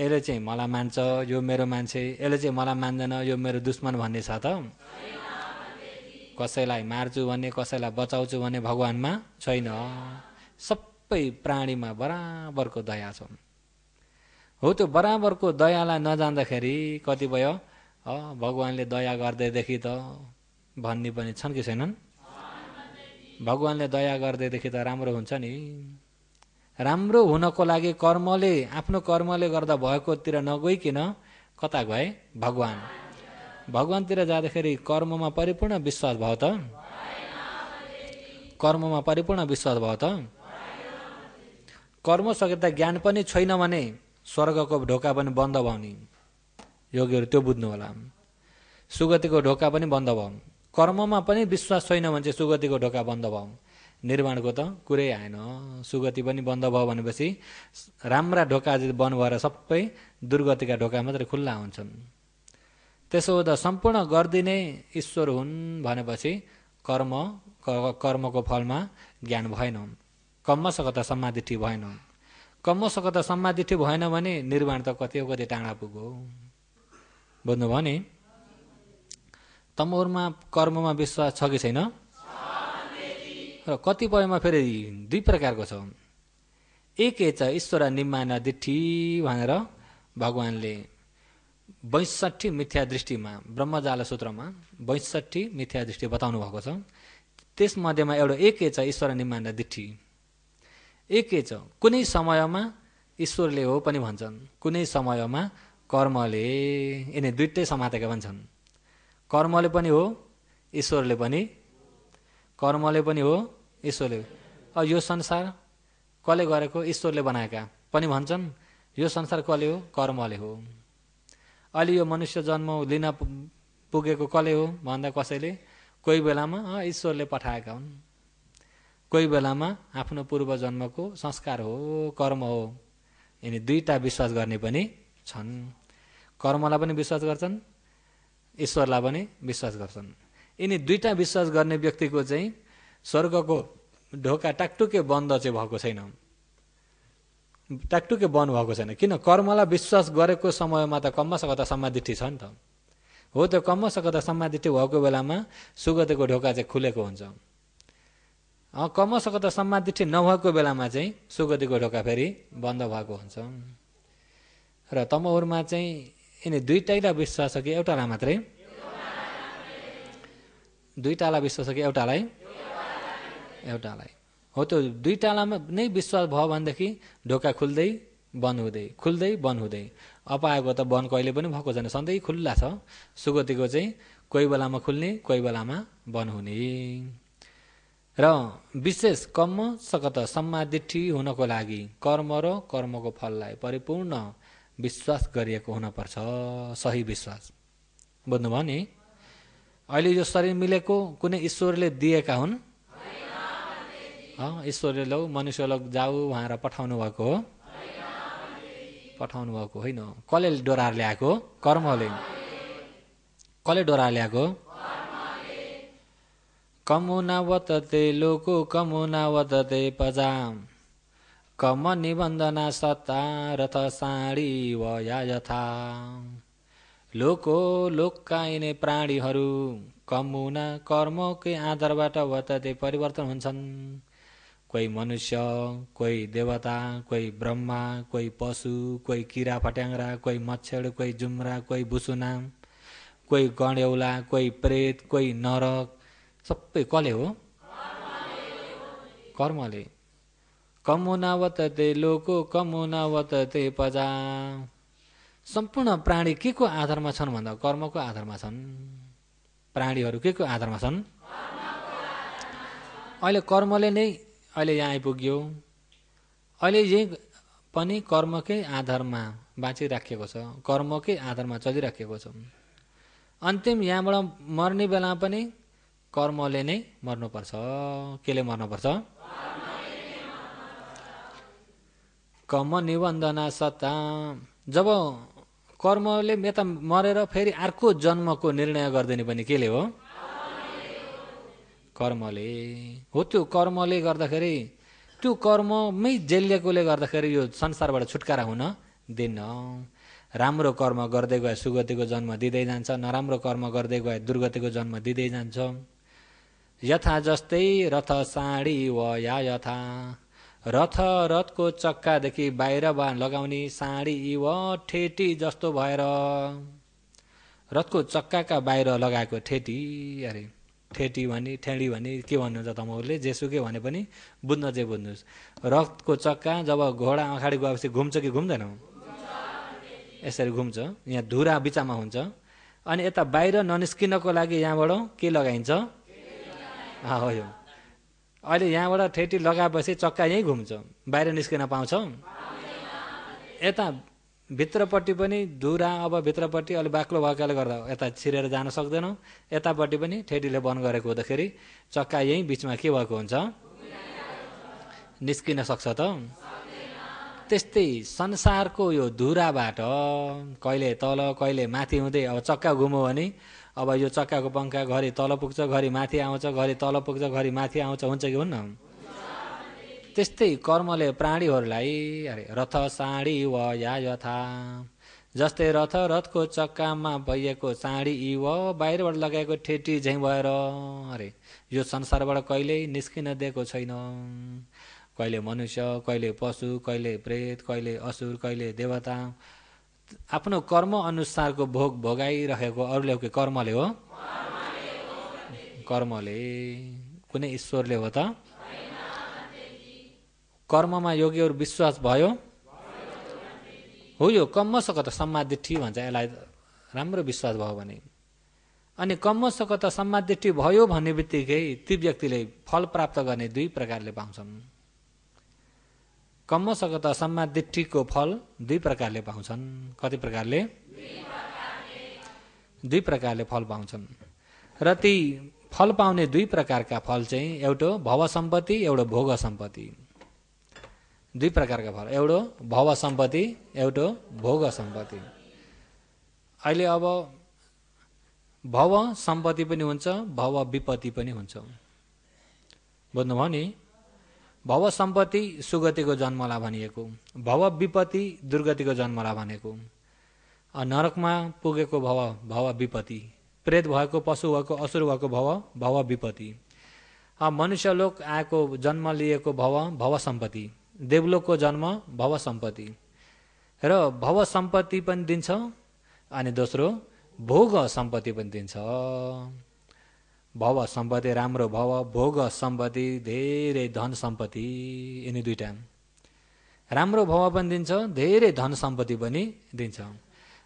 यसले चाहिँ मलाई मान्छ यो मेरो मान्छे यसले चाहिँ मलाई मान्दैन यो मेरो दुश्मन भन्ने छ त कसैलाई मार्छु भने कसैलाई बचाउँछु भने भगवान्मा छैन सबै प्राणीमा बराबरको दया छ हो त्यो बराबरको दयालाई नजाँदाखेरि भयो भगवान्ले दया गर्दैदेखि त भन्ने पनि छन् कि छैनन् भगवान्ले दया गर्दैदेखि त राम्रो हुन्छ नि राम्रो हुनको लागि कर्मले आफ्नो कर्मले गर्दा भएकोतिर नगइकन कता गए भगवान् भगवान्तिर जाँदाखेरि कर्ममा परिपूर्ण विश्वास भयो त कर्ममा परिपूर्ण विश्वास भयो त कर्म सके ज्ञान पनि छैन भने स्वर्गको ढोका पनि बन्द भयो नि योगीहरू त्यो बुझ्नु होला सुगतिको ढोका पनि बन्द भयौँ कर्ममा पनि विश्वास छैन भने चाहिँ सुगतिको ढोका बन्द भयौँ निर्माणको त कुरै आएन सुगति पनि बन्द भयो भनेपछि राम्रा ढोका बन्द भएर सबै दुर्गतिका ढोका मात्रै खुल्ला हुन्छन् त्यसो हुँदा सम्पूर्ण गरिदिने ईश्वर हुन् भनेपछि कर्म कर्मको फलमा ज्ञान भएन कम्मसकता समाधि भएन कम्मसकता समाधि भएन भने निर्माण त कति हो कति टाढा पुग्यो भयो भने तमोरमा कर्ममा विश्वास छ कि छैन र कतिपयमा फेरि दुई प्रकारको छ एक छ ईश्वर निम्मान दिठी भनेर भगवान्ले बैसठी मिथ्या दृष्टिमा ब्रह्मजाल सूत्रमा बैसठी मिथ्या दृष्टि बताउनु भएको छ त्यसमध्येमा एउटा एक छ ईश्वर निम्मान दिठी एक कुनै समयमा ईश्वरले हो पनि भन्छन् कुनै समयमा कर्मले यिनी दुइटै समातेका पनि छन् कर्मले पनि हो ईश्वरले पनि कर्मले पनि हो ईश्वरले अब यो संसार कसले गरेको ईश्वरले बनाएका पनि भन्छन् यो संसार कसले हो कर्मले हो अहिले यो मनुष्य जन्म लिन पुगेको कसले हो भन्दा कसैले कोही बेलामा ईश्वरले पठाएका हुन् कोही बेलामा आफ्नो पूर्व जन्मको संस्कार हो कर्म हो यिनी दुईवटा विश्वास गर्ने पनि छन् कर्मलाई पनि विश्वास गर्छन् ईश्वरलाई पनि विश्वास गर्छन् यिनी दुईवटा विश्वास गर्ने व्यक्तिको चाहिँ स्वर्गको ढोका टाकटुके बन्द चाहिँ भएको छैन टाकटुके बन्द भएको छैन किन कर्मलाई विश्वास गरेको समयमा त कम्म सकता समाधिठी छ नि त हो त्यो कम्म सकता समाधिठी भएको बेलामा सुगतको ढोका चाहिँ खुलेको हुन्छ कम सकता समाधिठी नभएको बेलामा चाहिँ सुगतिको ढोका फेरि बन्द भएको हुन्छ र तमहुरमा चाहिँ यिनी दुइटैलाई विश्वास छ कि एउटालाई मात्रै दुईटालाई विश्वास छ कि एउटालाई एउटालाई हो त्यो दुईवटालाई नै विश्वास भयो भनेदेखि ढोका खुल्दै बन्द हुँदै खुल्दै बन्द हुँदै अपाएको त बन्द कहिले पनि भएको छैन सधैँ खुल्ला छ सुगतिको चाहिँ कोही बेलामा खुल्ने कोही बेलामा बन्द हुने र विशेष कर्म सकत सम्मादिठी हुनको लागि कर्म र कर्मको फललाई परिपूर्ण विश्वास गरिएको हुनपर्छ सही विश्वास बुझ्नुभयो नि अहिले यो शरीर मिलेको कुनै ईश्वरले दिएका हुन् ईश्वरले लौ मनुष्य जाऊ उहाँहरू पठाउनु भएको हो पठाउनु भएको होइन कसले डोराएर ल्याएको कर्मले कसले डोराएर ल्याएको कमुना वतते लोको कमुना वतते पजाम कम निबन्धना सत्ता रथ साँडी वया यथा लोको लोकाइने प्राणीहरू कमुना कर्मकै आधारबाट वतते परिवर्तन हुन्छन् कोही मनुष्य कोही देवता कोही ब्रह्मा कोही पशु कोही किरा फट्याङ्रा कोही मच्छर कोही जुम्रा कोही बुसुना कोही गण्यौला कोही प्रेत कोही नरक सबै कसले हो कर्मले कमुनावत ते लोको कमुनावत ते पजा सम्पूर्ण प्राणी के को आधारमा छन् भन्दा कर्मको आधारमा छन् प्राणीहरू के को आधारमा छन् अहिले कर्मले नै अहिले यहाँ आइपुग्यो अहिले यही पनि कर्मकै आधारमा बाँचिराखिएको छ कर्मकै आधारमा चलिराखेको छ अन्तिम यहाँबाट मर्ने बेला पनि कर्मले नै मर्नुपर्छ केले मर्नुपर्छ कर्म निबन्धना सत्ता जब कर्मले यता मरेर फेरि अर्को जन्मको निर्णय गरिदिने पनि केले हो कर्मले हो त्यो कर्मले गर्दाखेरि त्यो कर्ममै जेलिएकोले गर्दाखेरि यो संसारबाट छुटकारा हुन दिन्न राम्रो कर्म गर्दै गए सुगतिको जन्म दिँदै जान्छ नराम्रो कर्म गर्दै गए दुर्गतिको जन्म दिँदै जान्छ यथा जस्तै रथ साँडी वा या यथा रथ रथको चक्कादेखि बाहिर बा लगाउने साँडी इव ठेटी जस्तो भएर रथको चक्काका बाहिर लगाएको ठेटी अरे ठेटी भने ठेडी भने के भन्नुहुन्छ तपाईँहरूले जेसुकै भने पनि बुझ्न चाहिँ बुझ्नुहोस् रथको चक्का जब घोडा अगाडि गएपछि घुम्छ कि घुम्दैन यसरी घुम्छ यहाँ धुरा बिचामा हुन्छ अनि यता बाहिर ननिस्किनको लागि यहाँबाट के लगाइन्छ हो यो अहिले यहाँबाट ठेटी लगाएपछि चक्का यहीँ घुम्छ बाहिर निस्किन पाउँछौँ यता भित्रपट्टि पनि धुरा अब भित्रपट्टि अलिक बाक्लो भएकोले गर्दा यता छिरेर जान सक्दैनौँ यतापट्टि पनि ठेटीले बन्द गरेको हुँदाखेरि चक्का यहीँ बिचमा के भएको हुन्छ निस्किन सक्छ त त्यस्तै संसारको यो धुराबाट कहिले तल कहिले माथि हुँदै अब चक्का घुम्यो भने अब यो चक्काको पङ्खा घरि तल पुग्छ घरि माथि आउँछ घरि तल पुग्छ घरि माथि आउँछ हुन्छ कि हुन्न त्यस्तै कर्मले प्राणीहरूलाई अरे रथ साँडी व या यथा जस्तै रथ रथको चक्कामा भइएको साँडी इ व बाहिरबाट लगाएको ठेटी झैँ भएर अरे यो संसारबाट कहिल्यै निस्किन दिएको छैन कहिले मनुष्य कहिले पशु कहिले प्रेत कहिले असुर कहिले देवता आफ्नो कर्म अनुसारको भोग भोगाइरहेको अरूले के कर्मले हो कर्मले कुनै ईश्वरले हो त कर्ममा योगीहरू विश्वास भयो हो यो कम्मसकत सम्मादिठी भन्छ यसलाई राम्रो विश्वास भयो भने अनि त सम्मादिठी भयो भन्ने बित्तिकै ती व्यक्तिले फल प्राप्त गर्ने दुई प्रकारले पाउँछन् कम्मसगत सम्मादिट्टीको फल दुई प्रकारले पाउँछन् कति प्रकारले दुई प्रकारले फल पाउँछन् र ती फल पाउने दुई प्रकारका फल चाहिँ एउटा भव सम्पत्ति एउटा भोग सम्पत्ति दुई प्रकारका फल एउटा भव सम्पत्ति एउटो भोग सम्पत्ति अहिले अब भव सम्पत्ति पनि हुन्छ भव विपत्ति पनि हुन्छ बुझ्नुभयो नि भव सम्पत्ति सुगतिको जन्मला भनिएको भव विपत्ति दुर्गतिको जन्मला भनेको नरकमा पुगेको भव भव विपत्ति प्रेत भएको पशु भएको असुर भएको भव भव विपत्ति लोक आएको जन्म लिएको भव भव सम्पत्ति देवलोकको जन्म भव सम्पत्ति र भव सम्पत्ति पनि दिन्छ अनि दोस्रो भोग सम्पत्ति पनि दिन्छ भव सम्पत्ति राम्रो भव भोग सम्पत्ति धेरै धन सम्पत्ति यिनी दुइटा राम्रो भव पनि दिन्छ धेरै धन सम्पत्ति पनि दिन्छ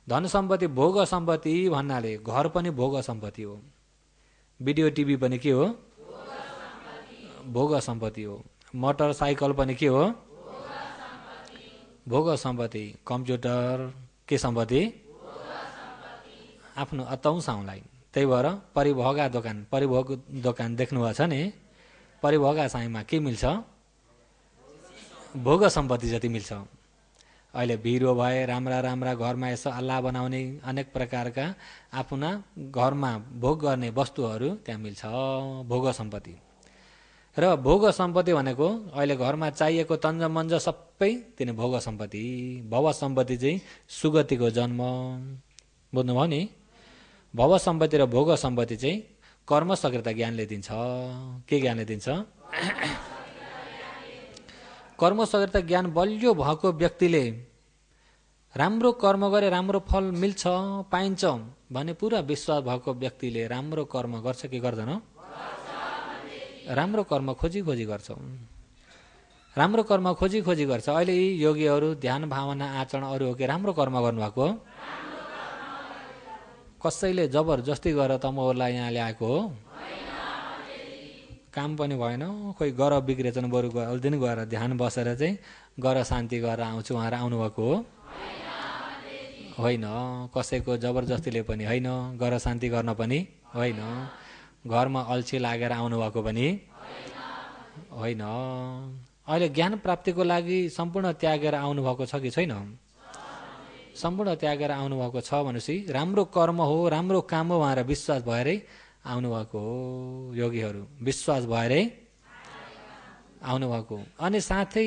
धन सम्पत्ति भोग सम्पत्ति भन्नाले घर पनि भोग सम्पत्ति हो भिडियो टिभी पनि के हो भोग सम्पत्ति हो मोटरसाइकल पनि के हो भोग सम्पत्ति कम्प्युटर के सम्पत्ति आफ्नो अतौँसाउलाई त्यही भएर परिभोगा दोकान परिभोग दोकान देख्नुभएको छ नि परिभगा साईमा के मिल्छ भोग सम्पत्ति जति मिल्छ अहिले भिरो भए राम्रा राम्रा घरमा यसो अल्लाह बनाउने अनेक प्रकारका आफ्ना घरमा भोग गर्ने वस्तुहरू त्यहाँ मिल्छ भोग सम्पत्ति र भोग सम्पत्ति भनेको अहिले घरमा चाहिएको तन्जमन्ज सबै तिनी भोग सम्पत्ति भव सम्पत्ति चाहिँ सुगतिको जन्म बुझ्नुभयो नि भव सम्पत्ति र भोग सम्पत्ति चाहिँ कर्म सक्रियता ज्ञानले दिन्छ के ज्ञानले दिन्छ कर्म सक्रियता ज्ञान बलियो भएको व्यक्तिले राम्रो कर्म गरे राम्रो फल मिल्छ पाइन्छ भने पुरा विश्वास भएको व्यक्तिले राम्रो कर्म गर्छ कि गर्दैन राम्रो कर्म खोजी खोजी गर्छौँ राम्रो कर्म खोजी खोजी गर्छ अहिले यी योगीहरू ध्यान भावना आचरण अरू हो कि राम्रो कर्म गर्नुभएको हो कसैले जबरजस्ती गरेर त म उसलाई यहाँ ल्याएको हो काम पनि भएन खोइ गर बिग्रेछन् बरु दिन गएर ध्यान बसेर चाहिँ गर शान्ति गरेर आउँछु उहाँहरू आउनुभएको हो होइन कसैको जबरजस्तीले पनि होइन गर शान्ति गर्न पनि होइन घरमा अल्छी लागेर आउनुभएको पनि होइन अहिले ज्ञान प्राप्तिको लागि सम्पूर्ण त्यागेर आउनुभएको छ कि छैन सम्पूर्ण त्यागेर आउनुभएको छ भनेपछि राम्रो कर्म हो राम्रो काम हो उहाँहरू विश्वास भएरै आउनुभएको हो योगीहरू विश्वास भएरै आउनुभएको अनि साथै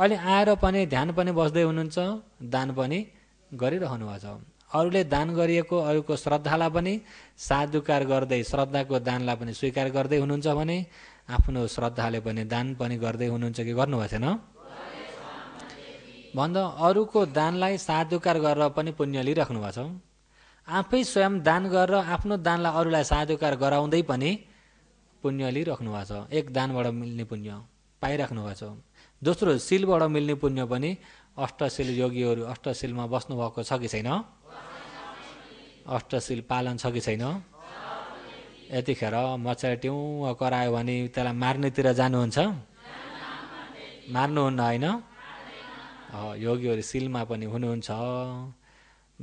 अहिले आएर पनि ध्यान पनि बस्दै हुनुहुन्छ दान पनि गरिरहनु भएको छ अरूले दान गरिएको अरूको श्रद्धालाई पनि साधुकार गर्दै श्रद्धाको दानलाई पनि स्वीकार गर्दै हुनुहुन्छ भने आफ्नो श्रद्धाले पनि दान पनि गर्दै हुनुहुन्छ कि गर्नुभएको छैन भन्दा अरूको दानलाई साधुकार गरेर पनि पुण्य लिइराख्नु भएको छ आफै स्वयं दान गरेर आफ्नो दानलाई अरूलाई साधुकार गराउँदै पनि पुण्य लिइराख्नु भएको छ एक दानबाट मिल्ने पुण्य पाइराख्नु भएको छ दोस्रो शिलबाट मिल्ने पुण्य पनि अष्टशिल योगीहरू अष्टशिलमा बस्नुभएको छ कि छैन अष्टशिल पालन छ कि छैन यतिखेर मच्छर ट्युँ करायो भने त्यसलाई मार्नेतिर जानुहुन्छ मार्नुहुन्न होइन योगीहरू सिलमा पनि हुनुहुन्छ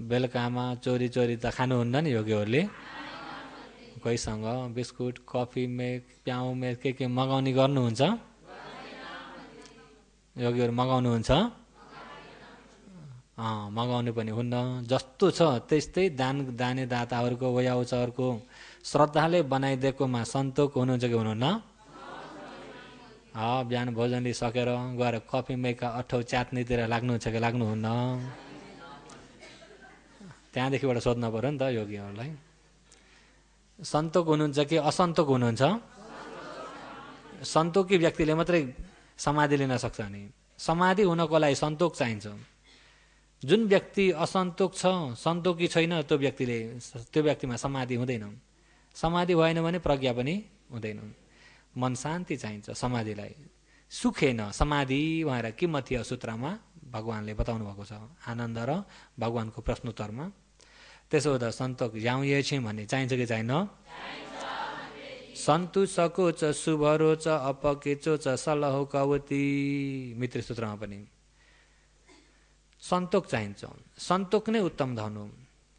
बेलुकामा चोरी चोरी त खानुहुन्न नि योगीहरूले कोहीसँग बिस्कुट कफी मेक प्याउ मेक के के मगाउने गर्नुहुन्छ योगीहरू मगाउनुहुन्छ मगाउनु पनि हुन्न जस्तो छ त्यस्तै दान दाने दाताहरूको वयाउचहरूको श्रद्धाले बनाइदिएकोमा सन्तोक हुनुहुन्छ कि हुनुहुन्न बिहान भोजन लिइसकेर गएर कफी मेका अठौ च्यात्नीतिर लाग्नुहुन्छ कि लाग्नुहुन्न त्यहाँदेखिबाट सोध्न पऱ्यो नि त योगीहरूलाई सन्तोक हुनुहुन्छ कि असन्तोक हुनुहुन्छ सन्तोकी व्यक्तिले मात्रै समाधि लिन सक्छ नि समाधि हुनको लागि सन्तोक चाहिन्छ जुन व्यक्ति असन्तोक छ सन्तोकी छैन त्यो व्यक्तिले त्यो व्यक्तिमा समाधि हुँदैन समाधि भएन भने प्रज्ञा पनि हुँदैन मन शान्ति चाहिन्छ समाधिलाई सुखेन समाधि भनेर किमती सूत्रमा भगवान्ले बताउनु भएको छ आनन्द र भगवान्को प्रश्नोत्तरमा त्यसो हुँदा सन्तोक जाउँ छिम भन्ने चाहिन्छ कि चाहिँ सन्तु सकोच शुभरोच अपकेचोच सलहो कवती मित्र सूत्रमा पनि सन्तोक चाहिन्छ सन्तोक नै उत्तम धन हो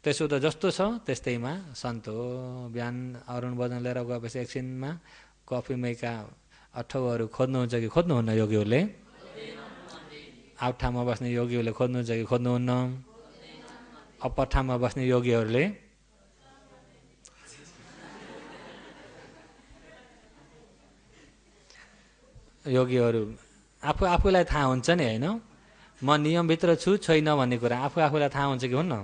त्यसो त जस्तो छ त्यस्तैमा सन्तो बिहान अरुण बजन लिएर गएपछि एकछिनमा कफी मेका अठौहरू खोज्नुहुन्छ कि खोज्नुहुन्न योगीहरूले आठ ठाउँमा बस्ने योगीहरूले खोज्नुहुन्छ कि खोज्नुहुन्न अप्पर ठाउँमा बस्ने योगीहरूले योगीहरू आफू आफूलाई थाहा हुन्छ नि होइन म नियमभित्र छु छैन भन्ने कुरा आफू आफूलाई थाहा हुन्छ कि हुन्न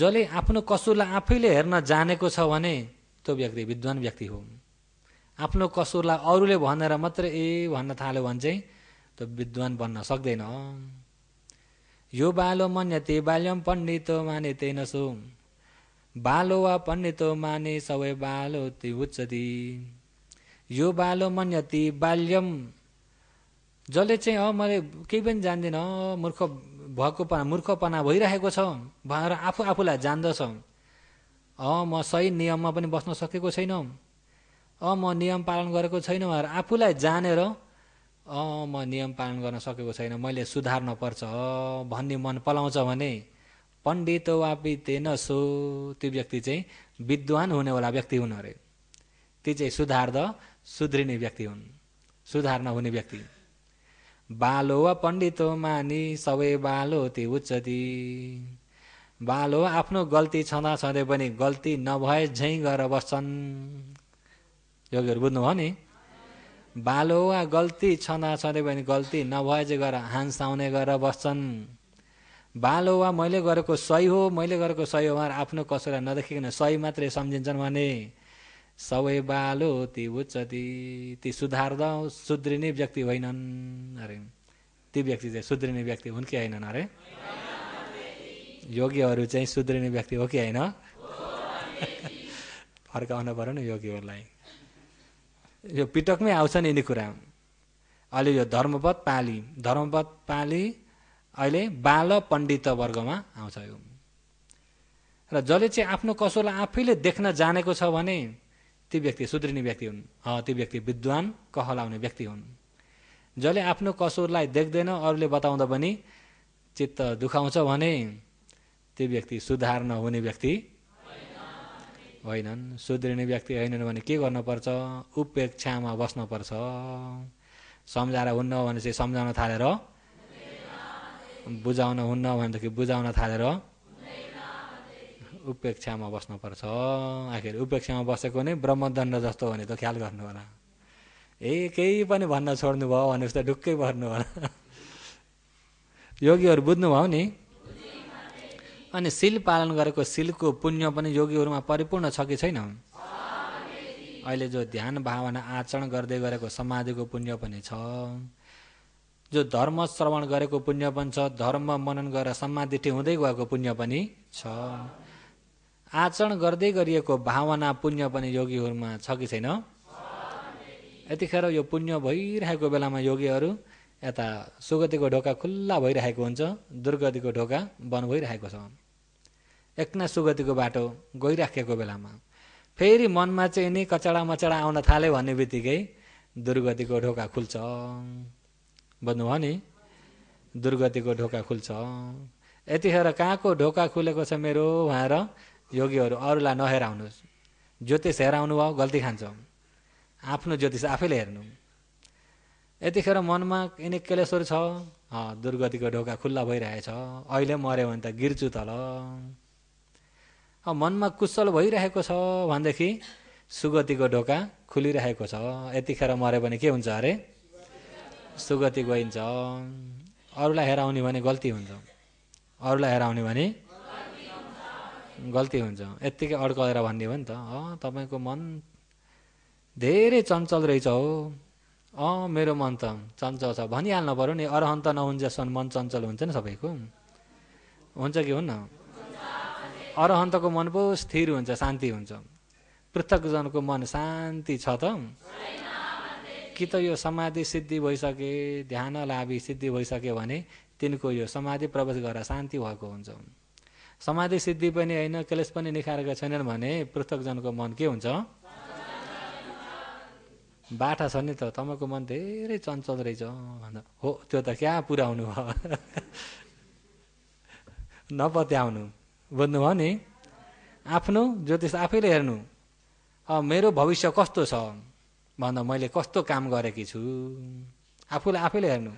जसले आफ्नो कसुरलाई आफैले हेर्न जानेको छ भने त्यो व्यक्ति विद्वान व्यक्ति हो आफ्नो कसुरलाई अरूले भनेर मात्र ए भन्न थाल्यो भने चाहिँ त्यो विद्वान बन्न सक्दैन यो बालो मन्यते बाल्यम पण्डितो माने ते नसो बालो वा पण्डितो माने सबै बालो ति उच्चति यो बालो मन्यति बाल्यम जसले चाहिँ अँ मैले केही पनि जान्दिनँ मूर्ख भएकोपना मूर्खपना भइरहेको छ भनेर आफू आफूलाई जान्दछ अँ म सही नियममा पनि बस्न सकेको छैन अँ म नियम पालन गरेको छैन भनेर आफूलाई जानेर अँ म नियम पालन गर्न सकेको छैन मैले सुधार्न पर्छ भन्ने मन पलाउँछ भने पण्डित वा बिते नसो त्यो व्यक्ति चाहिँ विद्वान हुनेवाला व्यक्ति हुन् अरे ती चाहिँ सुधार्द सुध्रिने व्यक्ति हुन् सुधार नहुने व्यक्ति बालो वा पण्डितो मानि सबै बालो ती उच्चति बालो आफ्नो गल्ती छँदा छँदै पनि गल्ती नभए झैँ गएर बस्छन् योगीहरू बुझ्नुभयो नि बालो वा गल्ती छना छँदै भने गल्ती नभए चाहिँ हाँस आउने गरेर बस्छन् बालो वा मैले गरेको सही हो मैले गरेको सही हो उहाँहरू आफ्नो कसैलाई नदेखिकन सही मात्रै सम्झिन्छन् भने सबै बालो ती उच्चति ती ती सुधार्दा सुध्रिने व्यक्ति होइनन् अरे ती व्यक्ति चाहिँ सुध्रिने व्यक्ति हुन् कि होइनन् अरे योगीहरू चाहिँ सुध्रिने व्यक्ति हो कि होइन फर्काउनु पऱ्यो नि योगीहरूलाई यो पिटकमै नि यिनी कुरा अहिले यो धर्मपद पाली धर्मपद पाली अहिले बाल पण्डित वर्गमा आउँछ यो र जसले चाहिँ आफ्नो कसोलाई आफैले देख्न जानेको छ भने ती व्यक्ति सुध्रिने व्यक्ति हुन् ती व्यक्ति विद्वान कहलाउने व्यक्ति हुन् जसले आफ्नो कसोरलाई देख्दैन अरूले बताउँदा पनि चित्त दुखाउँछ भने त्यो व्यक्ति सुधार नहुने व्यक्ति होइनन् सुध्रिने व्यक्ति होइनन् भने के गर्नुपर्छ उपेक्षामा बस्नुपर्छ सम्झाएर हुन्न भने चाहिँ सम्झाउन थालेर बुझाउन हुन्न भनेदेखि बुझाउन थालेर उपेक्षामा बस्नुपर्छ आखिर उपेक्षामा बसेको नै ब्रह्मदण्ड जस्तो भने त ख्याल गर्नु होला ए केही पनि भन्न छोड्नु भयो भनेपछि त ढुक्कै पर्नु होला योगीहरू बुझ्नुभयो नि अनि सिल पालन गरेको शिलको पुण्य पनि योगीहरूमा परिपूर्ण छ कि छैन अहिले जो ध्यान भावना आचरण गर्दै गरेको समाधिको पुण्य पनि छ जो धर्म श्रवण गरेको पुण्य पनि छ धर्म मनन गरेर समाधि हुँदै गएको पुण्य पनि छ आचरण गर्दै गरिएको भावना पुण्य पनि योगीहरूमा छ कि छैन यतिखेर यो पुण्य भइरहेको बेलामा योगीहरू यता सुगतिको ढोका खुल्ला भइरहेको हुन्छ दुर्गतिको ढोका बन्द भइरहेको छ एकना सुगतिको बाटो गइराखेको बेलामा फेरि मनमा चाहिँ नि कचडा मचडा आउन थाल्यो भन्ने बित्तिकै दुर्गतिको ढोका खुल्छ बुझ्नुभयो नि दुर्गतिको ढोका खुल्छ यतिखेर कहाँको ढोका खुलेको छ मेरो र योगीहरू अरूलाई नहेराउनुहोस् ज्योतिष हेराउनु भयो गल्ती खान्छ आफ्नो ज्योतिष आफैले हेर्नु यतिखेर मनमा यिनी केलेश्वर छ दुर्गतिको ढोका खुल्ला भइरहेछ अहिले मऱ्यो भने त गिर्छु तल मनमा कुशल भइरहेको छ भनेदेखि सुगतिको ढोका खुलिरहेको छ यतिखेर मऱ्यो भने के हुन्छ अरे सुगति गइन्छ अरूलाई हेराउने भने गल्ती हुन्छ अरूलाई हेराउने भने गल्ती हुन्छ यत्तिकै अड्कलेर हो नि त तपाईँको मन धेरै चञ्चल रहेछ हो अँ मेरो मन त चञ्चल छ भनिहाल्नु पऱ्यो नि अरहन्त नहुन्जेसम्म मन चञ्चल हुन्छ नि सबैको हुन्छ कि हुन्न अरहन्तको मन पो स्थिर हुन्छ शान्ति हुन्छ पृथकजनको मन शान्ति छ त कि त यो समाधि सिद्धि भइसके ध्यान लाभी सिद्धि भइसक्यो भने तिनको यो समाधि प्रवेश गरेर शान्ति भएको हुन्छ समाधि सिद्धि पनि होइन क्लेस पनि निखारेका छैनन् भने पृथकजनको मन के हुन्छ बाटा छ नि त तपाईँको मन धेरै चञ्चल रहेछ हो त्यो त क्या पुऱ्याउनु भयो नपत्याउनु बुझ्नुभयो नि आफ्नो ज्योतिष आफैले हेर्नु अब मेरो भविष्य कस्तो छ भन्दा मैले कस्तो काम गरेकी छु आफूलाई आफैले हेर्नु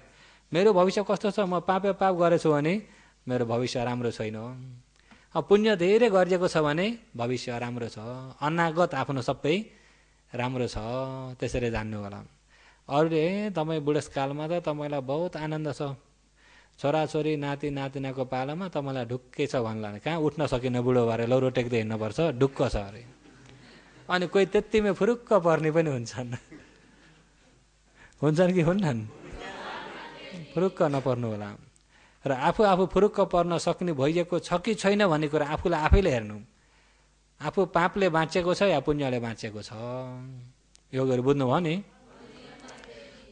मेरो भविष्य कस्तो छ म पापे पाप गरेछु भने मेरो भविष्य राम्रो छैन अब पुण्य धेरै गरिएको छ भने भविष्य राम्रो छ अनागत आफ्नो सबै राम्रो छ त्यसरी जान्नु होला अरूले तपाईँ बुढेसकालमा त तपाईँलाई बहुत आनन्द छ छोराछोरी नाति नातिनाको पालामा त मलाई ढुक्कै छ भन्ला कहाँ उठ्न सकिनँ बुढो भएर लौरो टेक्दै हिँड्नुपर्छ ढुक्क छ अरे अनि कोही त्यतिमै फुरुक्क पर्ने पनि हुन्छन् हुन्छन् कि हुन्नन् फुरुक्क नपर्नु होला र आफू आफू फुरुक्क पर्न सक्ने भइएको छ कि छैन भन्ने कुरा आफूलाई आफैले हेर्नु आफू पापले बाँचेको छ या पुण्यले बाँचेको छ यो गरी बुझ्नुभयो नि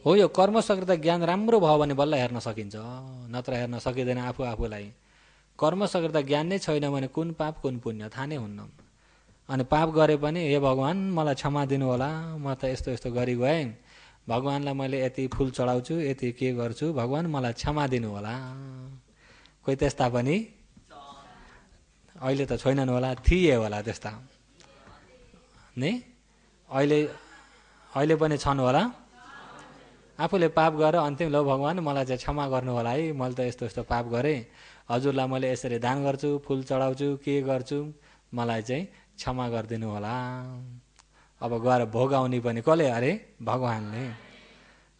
हो यो कर्मसकृत ज्ञान राम्रो भयो भने बल्ल हेर्न सकिन्छ नत्र हेर्न सकिँदैन आफू आफूलाई त ज्ञान नै छैन भने कुन पाप कुन पुण्य थाहा नै हुन्न अनि पाप गरे पनि हे भगवान् मलाई क्षमा दिनु होला म त यस्तो यस्तो गरी गएँ भगवान्लाई मैले यति फुल चढाउँछु यति के गर्छु भगवान् मलाई क्षमा दिनु होला कोही त्यस्ता पनि अहिले त छैनन् होला थिए होला त्यस्ता नि अहिले अहिले पनि छन् होला आफूले पाप गरेर अन्तिम ल भगवान् मलाई चाहिँ क्षमा गर्नु होला है मैले त यस्तो यस्तो पाप गरेँ हजुरलाई मैले यसरी दान गर्छु फुल चढाउँछु के गर्छु मलाई चाहिँ क्षमा गरिदिनु होला अब गएर भोग आउने पनि कसले अरे भगवान्ले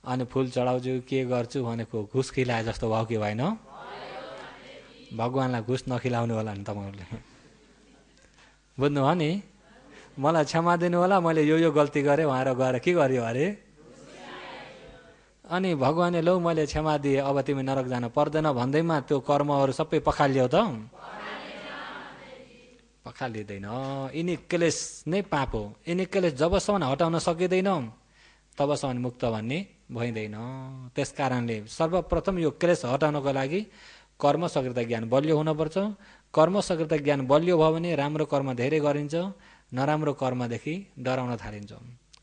अनि फुल चढाउँछु के गर्छु भनेको घुस खिलाए जस्तो भयो कि भएन भगवान्लाई घुस नखिलाउनु होला नि तपाईँहरूले बुझ्नुभयो नि मलाई क्षमा दिनु होला मैले यो यो गल्ती गरेँ उहाँहरू गएर के गर्यो अरे अनि भगवान्ले लौ मैले क्षमा दिएँ अब तिमी नरक जान पर्दैन भन्दैमा त्यो कर्महरू सबै पखालियो त पखालिँदैन यिनी क्लेस नै पाप हो यिनी क्लेस जबसम्म हटाउन सकिँदैन तबसम्म मुक्त भन्ने भइँदैन त्यस कारणले सर्वप्रथम यो क्लेस हटाउनको लागि कर्म सकृता ज्ञान बलियो हुनुपर्छ कर्म सकृता ज्ञान बलियो भयो भने राम्रो कर्म धेरै गरिन्छ नराम्रो कर्मदेखि डराउन थालिन्छ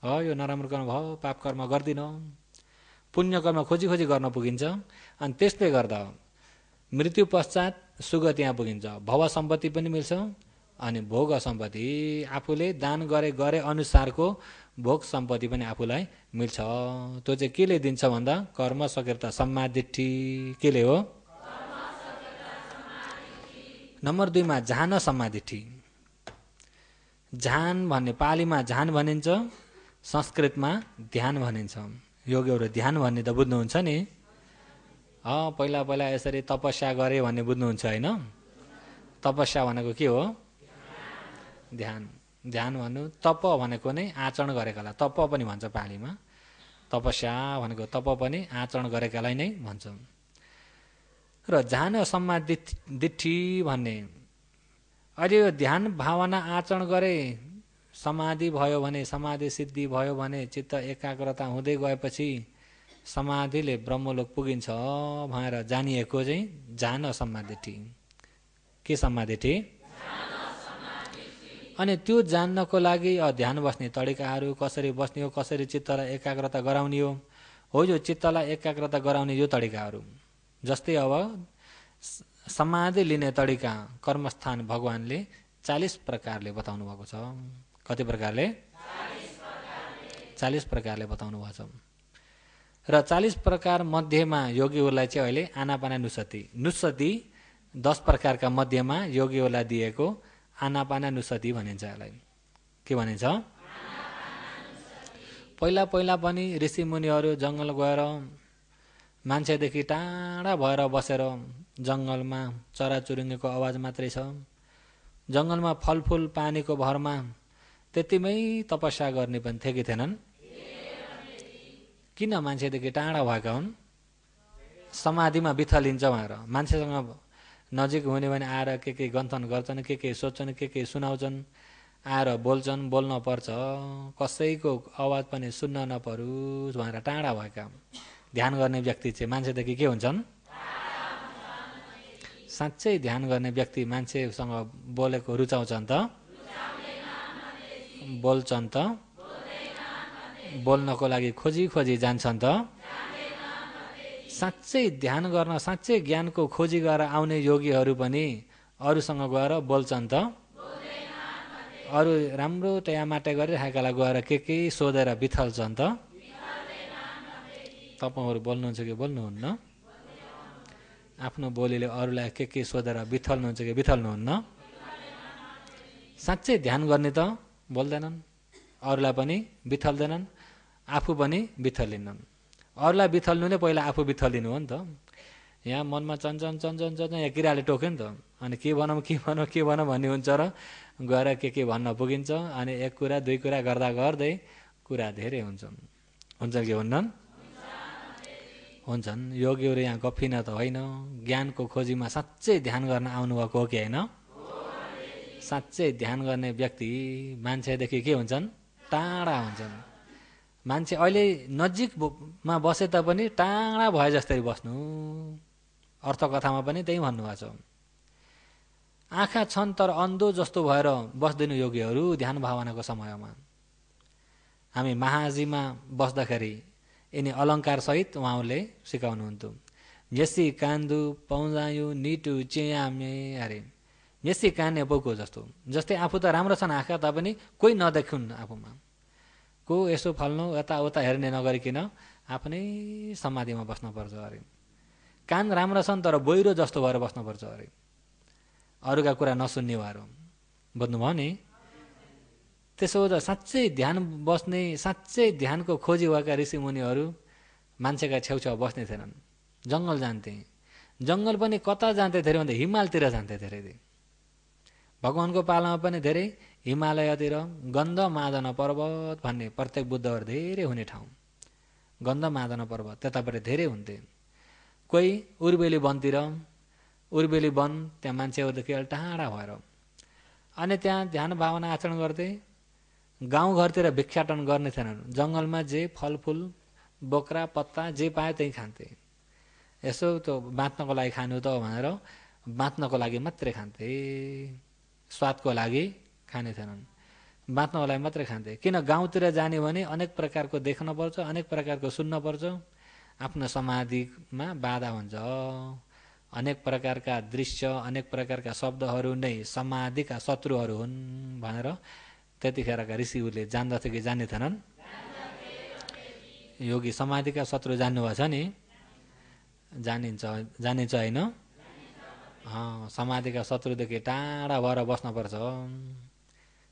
हो यो नराम्रो कर्म भयो पाप कर्म गर्दिनँ पुण्यकर्म खोजी खोजी गर्न पुगिन्छ अनि त्यसले गर्दा मृत्यु पश्चात सुग त्यहाँ पुगिन्छ भव सम्पत्ति पनि मिल्छ अनि भोग सम्पत्ति आफूले दान गरे गरे अनुसारको भोग सम्पत्ति पनि आफूलाई मिल्छ त्यो चाहिँ केले दिन्छ भन्दा कर्म सकेता सम्मादिठी केले हो नम्बर दुईमा झान समाधिठी झान भन्ने पालीमा झान भनिन्छ संस्कृतमा ध्यान भनिन्छ योग एउटा ध्यान भन्ने त बुझ्नुहुन्छ नि पहिला पहिला यसरी तपस्या गरे भन्ने बुझ्नुहुन्छ होइन तपस्या भनेको के हो ध्यान ध्यान भन्नु तप भनेको नै आचरण गरेकालाई तप पनि भन्छ पालीमा तपस्या भनेको तप पनि आचरण गरेकालाई नै भन्छ र ध्यान सम्मा दिठी भन्ने अहिले यो ध्यान भावना आचरण गरे समाधि भयो भने समाधि सिद्धि भयो भने चित्त एकाग्रता हुँदै गएपछि समाधिले ब्रह्मलोक पुगिन्छ भनेर जानिएको चाहिँ जान समाधि ठिक के समाधि ठिक अनि त्यो जान्नको लागि ध्यान बस्ने तरिकाहरू कसरी बस्ने हो कसरी चित्तलाई एकाग्रता गराउने हो हो यो चित्तलाई एकाग्रता गराउने यो तरिकाहरू जस्तै अब समाधि लिने तरिका कर्मस्थान भगवान्ले चालिस प्रकारले बताउनु भएको छ कति प्रकारले चालिस प्रकारले बताउनु भएको छ र चालिस प्रकार मध्येमा योगीहरूलाई चाहिँ अहिले आनापाना नुसती नुसती दस प्रकारका मध्येमा योगीहरूलाई दिएको आनापाना नुसती भनिन्छ यसलाई के भनिन्छ पहिला पहिला पनि ऋषि ऋषिमुनिहरू जङ्गल गएर मान्छेदेखि टाढा भएर बसेर जङ्गलमा चराचुरुङ्गीको आवाज मात्रै छ जङ्गलमा फलफुल पानीको भरमा त्यतिमै तपस्या गर्ने पनि थिए कि थिएनन् किन मान्छेदेखि टाढा भएका हुन् समाधिमा बिथलिन्छ भनेर मान्छेसँग नजिक हुने भने आएर के के गन्थन गर्छन् के के सोध्छन् के के सुनाउँछन् आएर बोल्छन् बोल्न पर्छ कसैको आवाज पनि सुन्न नपरोस् भनेर टाढा भएका ध्यान गर्ने व्यक्ति चाहिँ मान्छेदेखि के हुन्छन् साँच्चै ध्यान गर्ने व्यक्ति मान्छेसँग बोलेको रुचाउँछन् त बोल्छन् त बोल्नको लागि खोजी खोजी जान्छन् त साँच्चै ध्यान गर्न साँच्चै ज्ञानको खोजी गरेर आउने योगीहरू पनि अरूसँग गएर बोल्छन् त अरू राम्रो माटे गरिरहेकालाई गएर के के सोधेर बिथल्छन् त तपाईँहरू बोल्नुहुन्छ कि बोल्नुहुन्न आफ्नो बोलीले अरूलाई के के सोधेर बिथल्नुहुन्छ कि बिथल्नुहुन्न साँच्चै ध्यान गर्ने त बोल्दैनन् अरूलाई पनि बिथल्दैनन् आफू पनि बिथलिन्नन् अरूलाई नै पहिला आफू बिथलिनु हो नि त यहाँ मनमा चञ्चन चञ्चन चञ्चन यहाँ किराले टोक्यो नि त अनि के भनौँ के भनौँ के भनौँ भन्ने हुन्छ र गएर के के भन्न पुगिन्छ अनि एक कुरा दुई कुरा गर्दा गर्दै कुरा धेरै हुन्छन् हुन्छ कि हुन्नन् हुन्छन् योगीहरू यहाँ गफिन त होइन ज्ञानको खोजीमा साँच्चै ध्यान गर्न आउनुभएको हो कि होइन साँच्चै ध्यान गर्ने व्यक्ति मान्छेदेखि के हुन्छन् टाढा हुन्छन् मान्छे अहिले नजिकमा बसे तापनि टाढा भए जस्तै बस्नु अर्थकथामा पनि त्यही भन्नुभएको छ आँखा छन् तर अन्धो जस्तो भएर बस्दिनु योगीहरू ध्यान भावनाको समयमा हामी महाजीमा बस्दाखेरि यिनी अलङ्कारसहित उहाँले सिकाउनुहुन्थ्यो यसी कान्दु पौजायु निटु चेयामे अरे यसै कान एपोको जस्तो जस्तै आफू त राम्रो छन् आँखा तापनि कोही नदेखुन् आफूमा को यसो फल्नु यताउता हेर्ने नगरिकन आफ्नै समाधिमा बस्नुपर्छ अरे कान राम्रो छन् तर बहिरो जस्तो भएर बस्नुपर्छ अरे अरूका कुरा नसुन्ने भएर बुझ्नुभयो नि त्यसो त साँच्चै ध्यान बस्ने साँच्चै ध्यानको खोजी भएका ऋषिमुनिहरू मान्छेका छेउछाउ बस्ने थिएनन् जङ्गल जान्थे जङ्गल पनि कता जान्थे अरे भन्दा हिमालतिर जान्थे अरे भगवान्को पालामा पनि धेरै हिमालयतिर गन्ध मादन पर्वत भन्ने प्रत्येक बुद्धहरू धेरै हुने ठाउँ गन्ध मादन पर्वत त्यतापट्टि धेरै हुन्थे कोही उर्वेली वनतिर उर्वेली वन त्यहाँ मान्छेहरूदेखि अलिक टाढा भएर अनि त्यहाँ ध्यान भावना आचरण गर्दै गाउँघरतिर भिक्षाटन गर्ने थिएनन् जङ्गलमा जे फलफुल बोक्रा पत्ता जे पाए त्यही खान्थे यसो त्यो बाँच्नको लागि खानु त भनेर बाँच्नको लागि मात्रै खान्थे स्वादको लागि खाने थिएनन् बाँच्नलाई मात्रै खान्थे किन गाउँतिर जाने भने अनेक प्रकारको देख्न पर्छ अनेक प्रकारको सुन्न पर्छ आफ्नो समाधिमा बाधा हुन्छ अनेक प्रकारका दृश्य अनेक प्रकारका शब्दहरू नै समाधिका शत्रुहरू हुन् भनेर त्यतिखेरका ऋषिहरूले जान्दथे कि जान्ने थिएनन् योगी समाधिका शत्रु जान्नुभएको छ नि जानिन्छ जानिन्छ होइन समाजका शत्रुदेखि टाढा भएर बस्नुपर्छ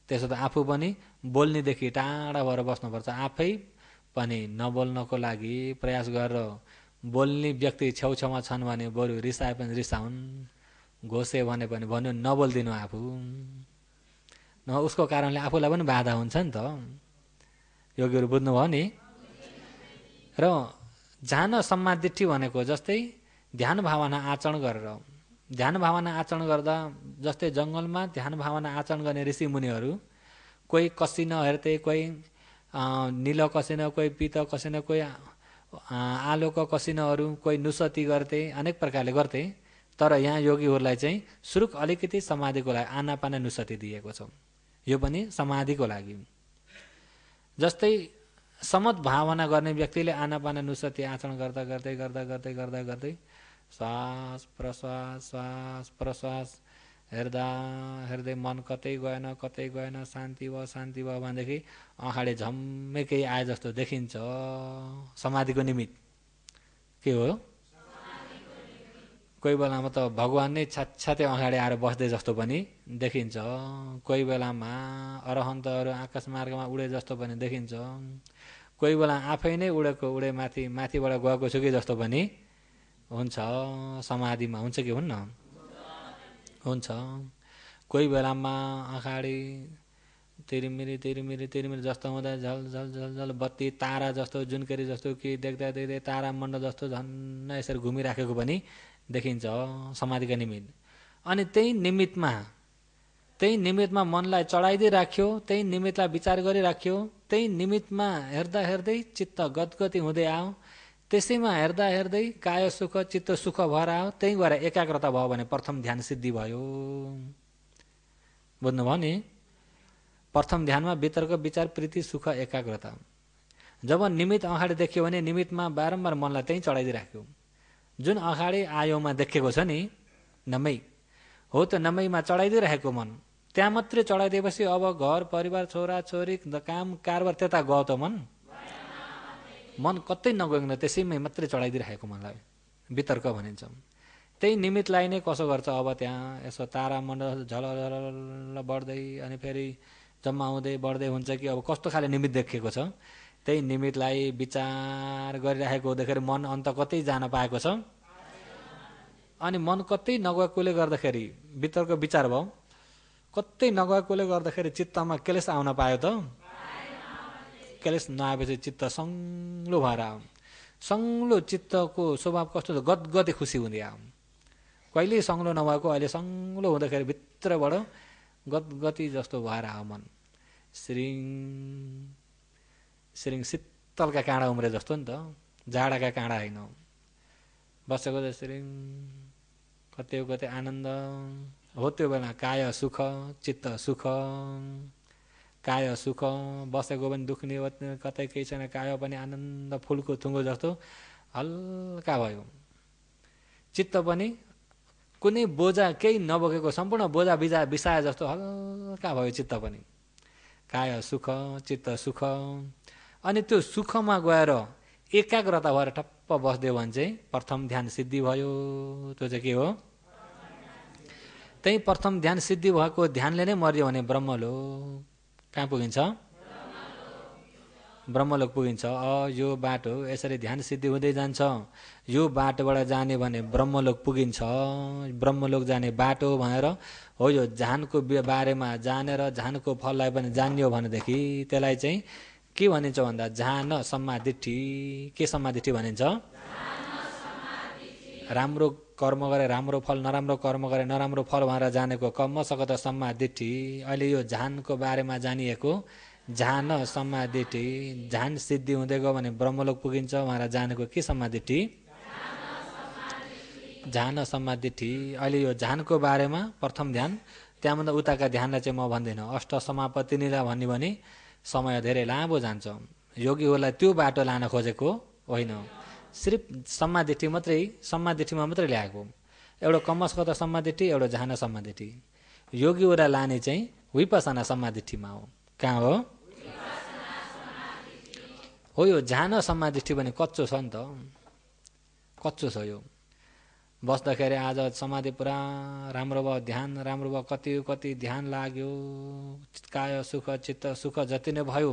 त्यसो त आफू पनि बोल्नेदेखि टाढा भएर बस्नुपर्छ आफै पनि नबोल्नको लागि प्रयास गरेर बोल्ने व्यक्ति छेउछाउमा छन् भने बरु रिसाए पनि रिसाउन् घोसे भने पनि भन्यो नबोलिदिनु आफू न उसको कारणले आफूलाई पनि बाधा हुन्छ नि त योगीहरू बुझ्नुभयो नि र जान सम्मादिठी भनेको जस्तै ध्यान भावना आचरण गरेर ध्यान भावना आचरण गर्दा जस्तै जङ्गलमा ध्यान भावना आचरण गर्ने ऋषि मुनिहरू कोही कसी नहेर्थे कोही निलो कसिन कोही पित कसिन कोही आलोको कसिनहरू कोही नुसती गर्थे अनेक प्रकारले गर्थे तर यहाँ योगीहरूलाई चाहिँ सुरुक अलिकति समाधिको लागि आनापाना नुसती दिएको छ यो पनि समाधिको लागि जस्तै समत भावना गर्ने व्यक्तिले आनापाना नुसती आचरण गर्दा गर्दै गर्दा गर्दै गर्दा गर्दै श्वास प्रश्वास श्वास प्रश्वास हेर्दा हेर्दै मन कतै गएन कतै गएन शान्ति भयो शान्ति भयो भनेदेखि अँखाडे झम्मै केही आए जस्तो देखिन्छ समाधिको निमित्त के हो कोही बेलामा त भगवान् नै छाछाते अगाडि आएर बस्दै जस्तो पनि देखिन्छ कोही बेलामा अरहन्तहरू आकाश मार्गमा उडे जस्तो पनि देखिन्छ कोही बेला आफै नै उडेको उडे माथि माथिबाट गएको छु कि जस्तो पनि हुन्छ समाधिमा हुन्छ कि हुन्न हुन्छ कोही बेलामा अगाडि तिरिमिरी तिरिमिरी तिरिमिरी जस्तो हुँदा झल झल झल झल बत्ती तारा जस्तो जुनकेरी जस्तो के देख्दा देख्दै तारा मण्डल जस्तो झन् यसरी घुमिराखेको पनि देखिन्छ समाधिका निमित्त अनि त्यही निमित्तमा त्यही निमित्तमा मनलाई चढाइदिई राख्यो त्यही निमित्तलाई विचार गरिराख्यो त्यही निमित्तमा हेर्दा हेर्दै चित्त गदगति हुँदै आऊ त्यसैमा हेर्दा हेर्दै काय सुख चित्त सुख भएर आयो त्यहीँ गएर एकाग्रता भयो भने प्रथम ध्यान सिद्धि भयो बुझ्नुभयो नि प्रथम ध्यानमा वितर्क विचार प्रीति सुख एकाग्रता जब निमित अगाडि देख्यो भने निमितमा बारम्बार मनलाई त्यहीँ चढाइदिइराख्यो जुन अगाडि आयोमा देखेको छ नि नमै हो त नमैमा चढाइदिइराखेको मन त्यहाँ मात्रै चढाइदिएपछि अब घर परिवार छोरा छोरी काम कारोबार त्यता गयो त मन मन कतै नगइकन त्यसैमै मात्रै चढाइदिइराखेको मनलाई वितर्क भनिन्छ त्यही निमित्तलाई नै कसो गर्छ अब त्यहाँ यसो तारामण्डल झल झल बढ्दै अनि फेरि जम्मा हुँदै बढ्दै हुन्छ कि अब कस्तो खाले निमित्त देखिएको छ त्यही निमित्तलाई विचार गरिराखेको हुँदाखेरि मन अन्त कतै जान पाएको छ अनि मन कतै नगएकोले गर्दाखेरि वितर्क विचार भयो कतै नगएकोले गर्दाखेरि चित्तमा क्लेस आउन पायो त क्यालेस नआएपछि चित्त सङ्लो भएर आउँ सङ्लो चित्तको स्वभाव कस्तो छ गदगदे खुसी हुँदै आउँ कहिले सङ्लो नभएको अहिले सङ्लो हुँदाखेरि भित्रबाट गदगति जस्तो भएर आऊ मन श्रिङ श्रिङ शीतलका काँडा उम्रे जस्तो नि त जाडाका काँडा होइन बसेको त श्रिङ कतै कतै आनन्द हो त्यो बेला काय सुख चित्त सुख काय सुख बसेको पनि दुख्ने कतै केही छैन काय पनि आनन्द फुलको थुङ्गो जस्तो हल्का भयो चित्त पनि कुनै बोझा केही नबोकेको सम्पूर्ण बोझा बिजा बिसाए जस्तो हल्का भयो चित्त पनि काय सुख चित्त सुख अनि त्यो सुखमा गएर एकाग्रता भएर ठप्प बस्दियो भने चाहिँ प्रथम ध्यान सिद्धि भयो त्यो चाहिँ के हो त्यही प्रथम ध्यान सिद्धि भएको ध्यानले नै मर्यो भने ब्रह्मलो कहाँ पुगिन्छ ब्रह्मलोक पुगिन्छ अ यो बाटो यसरी ध्यान सिद्धि हुँदै जान्छ यो बाटोबाट जाने भने ब्रह्मलोक पुगिन्छ ब्रह्मलोक जाने बाटो भनेर हो यो झानको बारेमा जानेर झानको फललाई पनि जान्यो भनेदेखि त्यसलाई चाहिँ के भनिन्छ भन्दा झान समाधिठी के समाधिठी भनिन्छ राम्रो कर्म गरे राम्रो फल नराम्रो कर्म गरे नराम्रो फल भनेर जानेको कम्म सकत सम्मादिठी अहिले यो झानको बारेमा जानिएको झान सम्मादिठी झान सिद्धि हुँदै गयो भने ब्रह्मलोक पुगिन्छ भनेर जानेको के सम्मादिठी झान सम्मादिठी अहिले यो झानको बारेमा प्रथम ध्यान त्यहाँभन्दा उताका ध्यानलाई चाहिँ म भन्दिनँ अष्ट समापत्ति निला भन्यो भने समय धेरै लामो जान्छ योगीहरूलाई त्यो बाटो लान खोजेको होइन सिर्फ सम्मादिठी मात्रै सम्मादिठीमा मात्रै ल्याएको एउटा कमसको त सम्मादिठी एउटा झाना सम्मादिठी योगी ओरा लाने चाहिँ विपसना सम्मादिठीमा हो कहाँ हो हो यो झान समाधिष्ठी भने कच्चो छ नि त कच्चो छ यो बस्दाखेरि आज समाधि पुरा राम्रो भयो ध्यान राम्रो भयो कति कति ध्यान लाग्यो चित्कायो सुख चित्त सुख जति नै भयो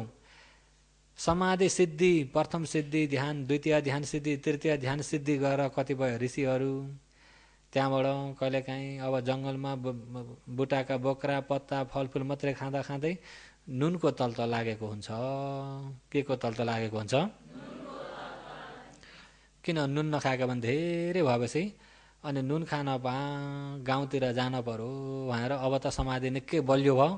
समाधि सिद्धि प्रथम सिद्धि ध्यान द्वितीय ध्यान सिद्धि तृतीय ध्यान सिद्धि गरेर कतिपय ऋषिहरू त्यहाँबाट कहिलेकाहीँ अब जङ्गलमा बुटाका बोक्रा पत्ता फलफुल मात्रै खाँदा खाँदै नुनको तल्त लागेको हुन्छ के को तल्त लागेको हुन्छ किन नुन नखाएको भने धेरै भएपछि अनि नुन खान पा गाउँतिर जान पऱ्यो भनेर अब त समाधि निकै बलियो भयो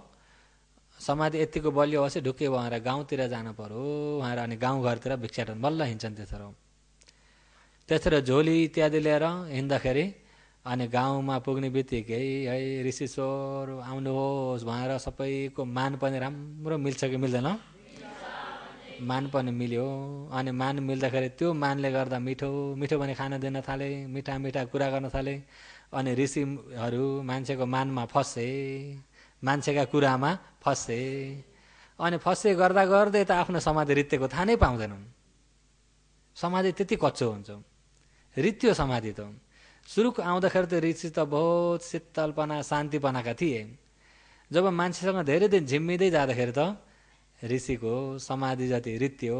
समाधि यतिको बलियो होस् ढुके उहाँहरू गाउँतिर जानु पर्यो उहाँहरू अनि गाउँघरतिर भिक्षाटन बल्ल हिँड्छन् त्यसरी त्यसरी झोली इत्यादि लिएर हिँड्दाखेरि अनि गाउँमा पुग्ने बित्तिकै है ऋषिश्वर आउनुहोस् भनेर सबैको मान पनि राम्रो मिल्छ कि मिल्दैन मान पनि मिल्यो अनि मान मिल्दाखेरि त्यो मानले गर्दा मिठो मिठो भने खान दिन थाले मिठा मिठा कुरा गर्न थाले अनि ऋषिहरू मान्छेको मानमा फसे मान्छेका कुरामा फसे अनि फसे गर्दा गर्दै त आफ्नो समाधि रित्तेको थाहा नै पाउँदैनन् समाधि त्यति कच्चो हुन्छ रित्यो समाधि त सुरुको आउँदाखेरि त ऋषि त बहुत शीतलपना शान्तिपनाका थिए जब मान्छेसँग धेरै दिन झिम्मिँदै जाँदाखेरि त ऋषिको समाधि जति रित्यो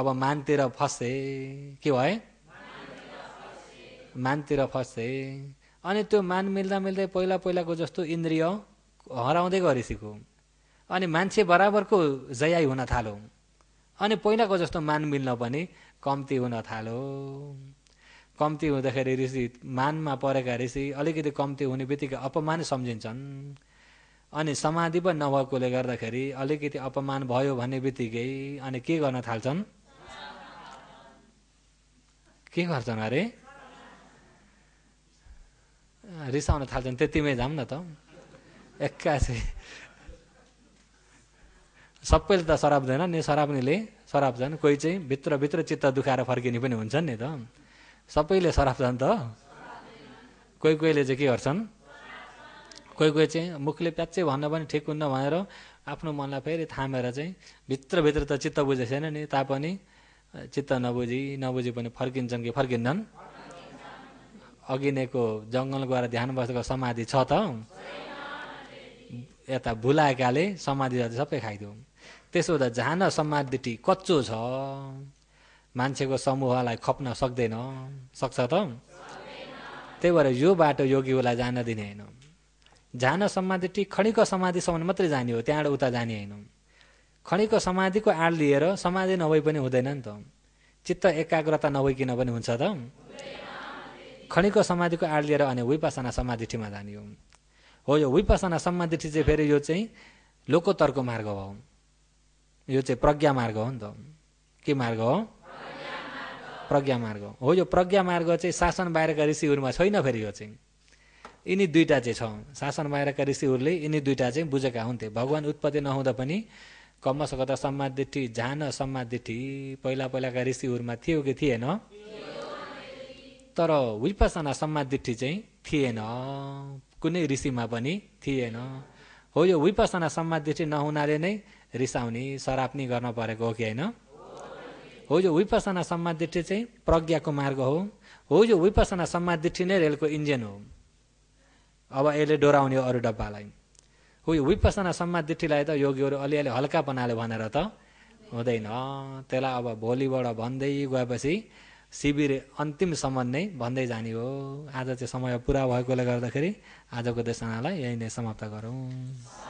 अब मानतिर फसे के भए मानतिर फसे अनि त्यो मान मिल्दा मिल्दै पहिला पहिलाको जस्तो इन्द्रिय हराउँदै गयो ऋषिको अनि मान्छे बराबरको जयाई हुन थालो अनि पहिलाको जस्तो मान मिल्न पनि कम्ती हुन थालो कम्ती हुँदाखेरि ऋषि मानमा परेका ऋषि अलिकति कम्ती हुने बित्तिकै अपमान सम्झिन्छन् अनि समाधि पनि नभएकोले गर्दाखेरि अलिकति अपमान भयो भन्ने बित्तिकै अनि के गर्न थाल्छन् के गर्छन् अरे रिसाउन थाल्छन् त्यतिमै जाऊँ न त एक्कासी सबैले त सराप्दैन नि सराप्नेले सराप्छन् कोही चाहिँ भित्रभित्र चित्त दुखाएर फर्किने पनि हुन्छन् नि त सबैले सराप्छन् त कोही कोहीले चाहिँ के गर्छन् कोही कोही चाहिँ मुखले प्याच्चै भन्न पनि ठिक हुन्न भनेर आफ्नो मनलाई फेरि थामेर चाहिँ भित्रभित्र त चित्त बुझेको छैन नि तापनि चित्त नबुझी नबुझी पनि फर्किन्छन् कि फर्किन्नन् अघिनेको जङ्गल गएर ध्यान बसेको समाधि छ त यता भुलाएकाले समाधि सबै खाइदिउँ त्यसो हुँदा जहान समाधि कच्चो छ मान्छेको समूहलाई खप्न सक्दैन सक्छ त त्यही भएर यो बाटो योगीलाई जान दिने होइन जान समाधि खडीको समाधिसम्म मात्रै जाने हो त्यहाँबाट उता जाने होइन खडीको समाधिको आड लिएर समाधि नभई पनि हुँदैन नि त चित्त एकाग्रता नभइकन पनि हुन्छ त खडीको समाधिको आड लिएर अनि विपासना समाधिमा जाने हो यो विपासना समाधि चाहिँ फेरि यो चाहिँ लोकोत्तरको मार्ग भयो यो चाहिँ प्रज्ञा मार्ग हो नि त के मार्ग हो प्रज्ञा मार्ग हो यो प्रज्ञा मार्ग चाहिँ शासन बाहिरका ऋषिहरूमा छैन फेरि यो चाहिँ यिनी दुईवटा चाहिँ छ शासन बाहिरका ऋषिहरूले यिनी दुईवटा चाहिँ बुझेका हुन्थे भगवान् उत्पत्ति नहुँदा पनि सम्मा सकता सम्मादिठी सम्मा सम्मादिठी पहिला पहिलाका ऋषिहरूमा थियो कि थिएन तर विपसना सम्मादिठी चाहिँ थिएन कुनै ऋषिमा पनि थिएन हो यो विपसना सम्मादिठी नहुनाले नै रिसाउने सराप्ने गर्न परेको हो कि होइन हो यो विपसना सम्मादृष्टि चाहिँ प्रज्ञाको मार्ग हो हो यो विपसना सम्मादृष्टि नै रेलको इन्जिन हो अब यसले डोराउने हो अरू डब्बालाई हो यो विपसना समाधिष्ठीलाई त योगीहरू अलिअलि हल्का बनाले भनेर त हुँदैन त्यसलाई अब भोलिबाट भन्दै गएपछि शिविर अन्तिमसम्म नै भन्दै जाने हो आज चाहिँ समय पुरा भएकोले गर्दाखेरि आजको देशनालाई यही नै समाप्त गरौँ